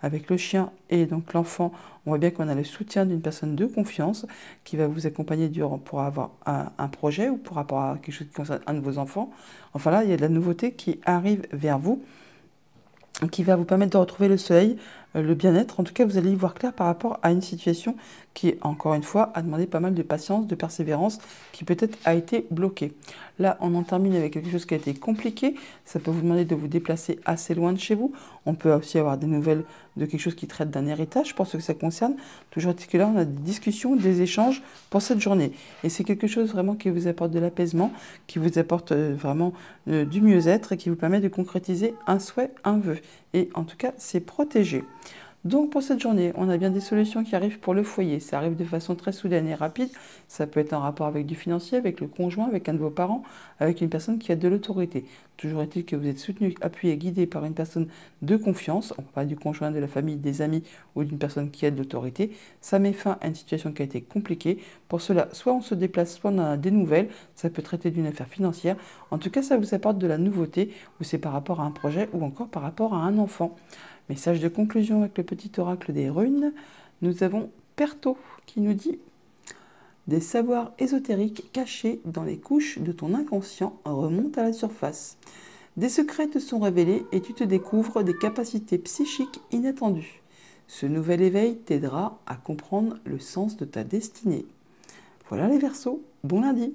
avec le chien et donc l'enfant, on voit bien qu'on a le soutien d'une personne de confiance qui va vous accompagner durant, pour avoir un, projet ou pour avoir quelque chose qui concerne un de vos enfants. Enfin là, il y a de la nouveauté qui arrive vers vous, qui va vous permettre de retrouver le soleil euh, le bien-être. En tout cas, vous allez y voir clair par rapport à une situation qui, encore une fois, a demandé pas mal de patience, de persévérance, qui peut-être a été bloquée. Là, on en termine avec quelque chose qui a été compliqué. Ça peut vous demander de vous déplacer assez loin de chez vous. On peut aussi avoir des nouvelles de quelque chose qui traite d'un héritage pour ce que ça concerne. Toujours que là, on a des discussions, des échanges pour cette journée. Et c'est quelque chose vraiment qui vous apporte de l'apaisement, qui vous apporte euh, vraiment euh, du mieux-être et qui vous permet de concrétiser un souhait, un vœu et en tout cas c'est protégé. Donc pour cette journée, on a bien des solutions qui arrivent pour le foyer. Ça arrive de façon très soudaine et rapide. Ça peut être en rapport avec du financier, avec le conjoint, avec un de vos parents, avec une personne qui a de l'autorité. Toujours est-il que vous êtes soutenu, appuyé, guidé par une personne de confiance. On parle du conjoint, de la famille, des amis ou d'une personne qui a de l'autorité. Ça met fin à une situation qui a été compliquée. Pour cela, soit on se déplace, soit on a des nouvelles. Ça peut traiter d'une affaire financière. En tout cas, ça vous apporte de la nouveauté ou c'est par rapport à un projet ou encore par rapport à un enfant. Message de conclusion avec le petit oracle des runes. Nous avons Perto qui nous dit Des savoirs ésotériques cachés dans les couches de ton inconscient remontent à la surface. Des secrets te sont révélés et tu te découvres des capacités psychiques inattendues. Ce nouvel éveil t'aidera à comprendre le sens de ta destinée. Voilà les versos, bon lundi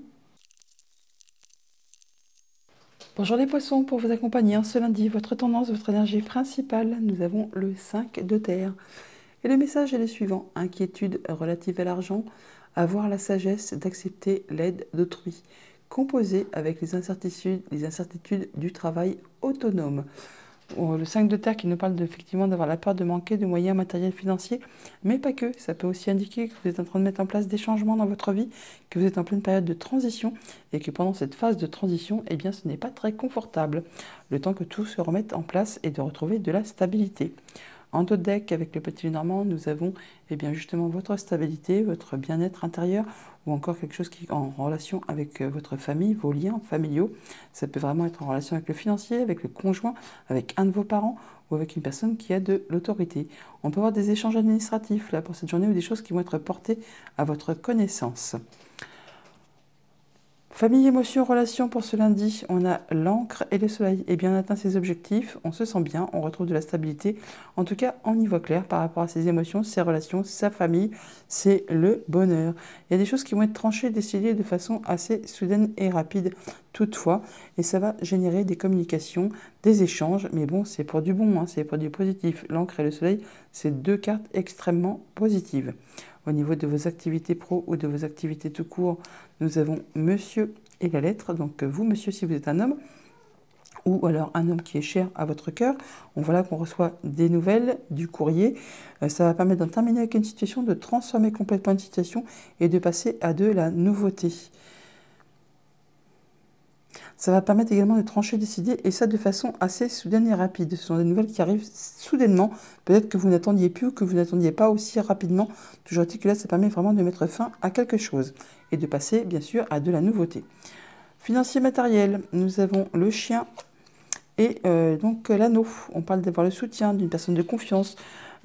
Bonjour les poissons, pour vous accompagner hein, ce lundi, votre tendance, votre énergie principale, nous avons le 5 de terre. Et le message est le suivant, inquiétude relative à l'argent, avoir la sagesse d'accepter l'aide d'autrui, composer avec les incertitudes, les incertitudes du travail autonome. Euh, le 5 de terre qui nous parle effectivement d'avoir la peur de manquer de moyens matériels financiers, mais pas que. Ça peut aussi indiquer que vous êtes en train de mettre en place des changements dans votre vie, que vous êtes en pleine période de transition et que pendant cette phase de transition, eh bien, ce n'est pas très confortable. Le temps que tout se remette en place et de retrouver de la stabilité. En dos deck, avec le petit normand, nous avons eh bien, justement votre stabilité, votre bien-être intérieur, ou encore quelque chose qui est en relation avec euh, votre famille, vos liens familiaux. Ça peut vraiment être en relation avec le financier, avec le conjoint, avec un de vos parents ou avec une personne qui a de l'autorité. On peut avoir des échanges administratifs là pour cette journée ou des choses qui vont être portées à votre connaissance. Famille, émotion, relation pour ce lundi, on a l'encre et le soleil. Et eh bien, on atteint ses objectifs, on se sent bien, on retrouve de la stabilité. En tout cas, on y voit clair par rapport à ses émotions, ses relations, sa famille. C'est le bonheur. Il y a des choses qui vont être tranchées, décidées de façon assez soudaine et rapide toutefois, et ça va générer des communications, des échanges, mais bon, c'est pour du bon, hein, c'est pour du positif. L'encre et le soleil, c'est deux cartes extrêmement positives. Au niveau de vos activités pro ou de vos activités tout court, nous avons monsieur et la lettre, donc vous, monsieur, si vous êtes un homme, ou alors un homme qui est cher à votre cœur, on voit là qu'on reçoit des nouvelles, du courrier. Euh, ça va permettre d'en terminer avec une situation, de transformer complètement une situation et de passer à de la nouveauté. Ça va permettre également de trancher, décider, et ça de façon assez soudaine et rapide. Ce sont des nouvelles qui arrivent soudainement, peut-être que vous n'attendiez plus ou que vous n'attendiez pas aussi rapidement. Toujours dit que là, ça permet vraiment de mettre fin à quelque chose et de passer, bien sûr, à de la nouveauté. Financier matériel, nous avons le chien et euh, donc l'anneau. On parle d'avoir le soutien d'une personne de confiance.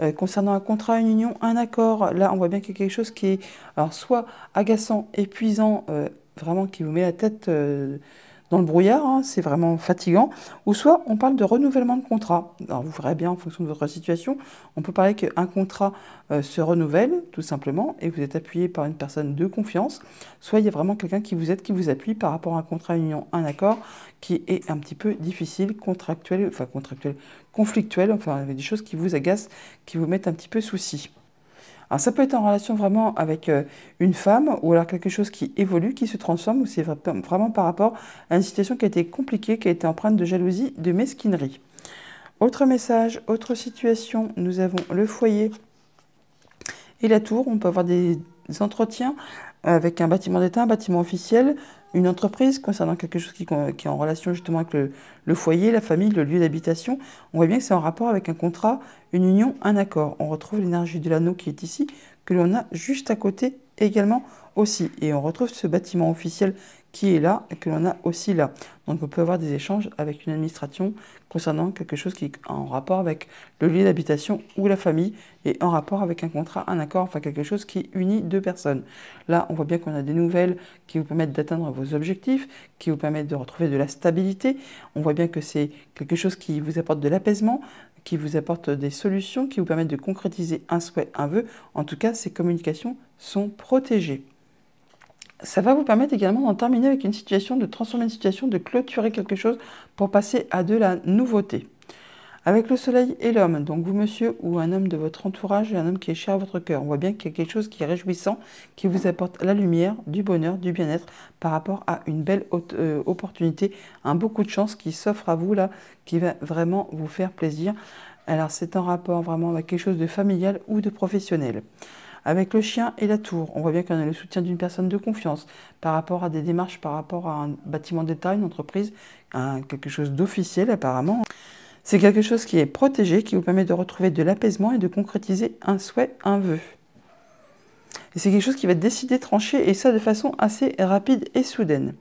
Euh, concernant un contrat, une union, un accord, là on voit bien qu'il y a quelque chose qui est alors soit agaçant, épuisant, euh, vraiment qui vous met la tête dans le brouillard, hein, c'est vraiment fatigant, ou soit on parle de renouvellement de contrat. Alors vous verrez bien en fonction de votre situation, on peut parler qu'un contrat euh, se renouvelle tout simplement et vous êtes appuyé par une personne de confiance, soit il y a vraiment quelqu'un qui vous aide, qui vous appuie par rapport à un contrat union, un accord qui est un petit peu difficile, contractuel, enfin contractuel, conflictuel, enfin avec des choses qui vous agacent, qui vous mettent un petit peu souci. Alors ça peut être en relation vraiment avec euh, une femme ou alors quelque chose qui évolue, qui se transforme, ou c'est vraiment par rapport à une situation qui a été compliquée, qui a été empreinte de jalousie, de mesquinerie. Autre message, autre situation, nous avons le foyer et la tour. On peut avoir des entretiens avec un bâtiment d'État, un bâtiment officiel, une entreprise concernant quelque chose qui, est en relation justement avec le, le foyer, la famille, le lieu d'habitation, on voit bien que c'est en rapport avec un contrat, une union, un accord. On retrouve l'énergie de l'anneau qui est ici, que l'on a juste à côté également aussi. Et on retrouve ce bâtiment officiel qui est là et que l'on a aussi là. Donc on peut avoir des échanges avec une administration concernant quelque chose qui est en rapport avec le lieu d'habitation ou la famille et en rapport avec un contrat, un accord, enfin quelque chose qui unit deux personnes. Là, on voit bien qu'on a des nouvelles qui vous permettent d'atteindre vos objectifs, qui vous permettent de retrouver de la stabilité. On voit bien que c'est quelque chose qui vous apporte de l'apaisement, qui vous apporte des solutions, qui vous permettent de concrétiser un souhait, un vœu. En tout cas, ces communications sont protégées ça va vous permettre également d'en terminer avec une situation, de transformer une situation, de clôturer quelque chose pour passer à de la nouveauté. Avec le soleil et l'homme, donc vous monsieur ou un homme de votre entourage un homme qui est cher à votre cœur, on voit bien qu'il y a quelque chose qui est réjouissant, qui vous apporte la lumière, du bonheur, du bien-être par rapport à une belle euh, opportunité, un beaucoup de chance qui s'offre à vous là, qui va vraiment vous faire plaisir. Alors c'est en rapport vraiment avec quelque chose de familial ou de professionnel. Avec le chien et la tour, on voit bien qu'on a le soutien d'une personne de confiance par rapport à des démarches, par rapport à un bâtiment d'État, une entreprise, quelque chose d'officiel apparemment. C'est quelque chose qui est protégé, qui vous permet de retrouver de l'apaisement et de concrétiser un souhait, un vœu. Et c'est quelque chose qui va décider, trancher, et ça de façon assez rapide et soudaine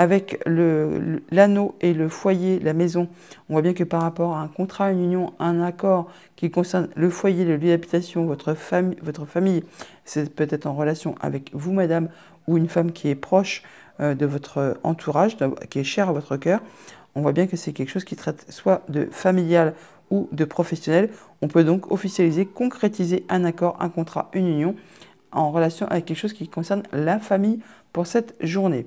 avec l'anneau et le foyer, la maison, on voit bien que par rapport à un contrat, une union, un accord qui concerne le foyer, le lieu d'habitation, votre, famille, votre famille, c'est peut-être en relation avec vous, madame, ou une femme qui est proche euh, de votre entourage, qui est chère à votre cœur, on voit bien que c'est quelque chose qui traite soit de familial ou de professionnel. On peut donc officialiser, concrétiser un accord, un contrat, une union en relation avec quelque chose qui concerne la famille pour cette journée.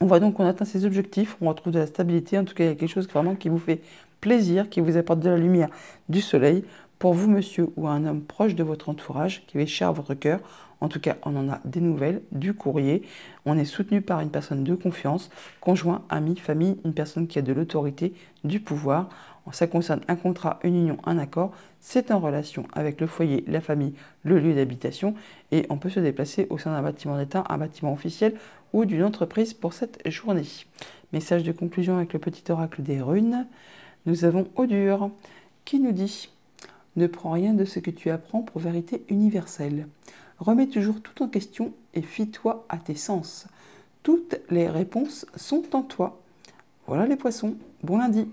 On voit donc qu'on atteint ses objectifs, on retrouve de la stabilité, en tout cas il y a quelque chose vraiment qui vous fait plaisir, qui vous apporte de la lumière, du soleil. Pour vous, monsieur, ou un homme proche de votre entourage, qui est cher à votre cœur, en tout cas, on en a des nouvelles, du courrier. On est soutenu par une personne de confiance, conjoint, ami, famille, une personne qui a de l'autorité, du pouvoir. Ça concerne un contrat, une union, un accord. C'est en relation avec le foyer, la famille, le lieu d'habitation. Et on peut se déplacer au sein d'un bâtiment d'État, un bâtiment officiel ou d'une entreprise pour cette journée. Message de conclusion avec le petit oracle des runes. Nous avons Odur qui nous dit Ne prends rien de ce que tu apprends pour vérité universelle. Remets toujours tout en question et fie-toi à tes sens. Toutes les réponses sont en toi. Voilà les poissons. Bon lundi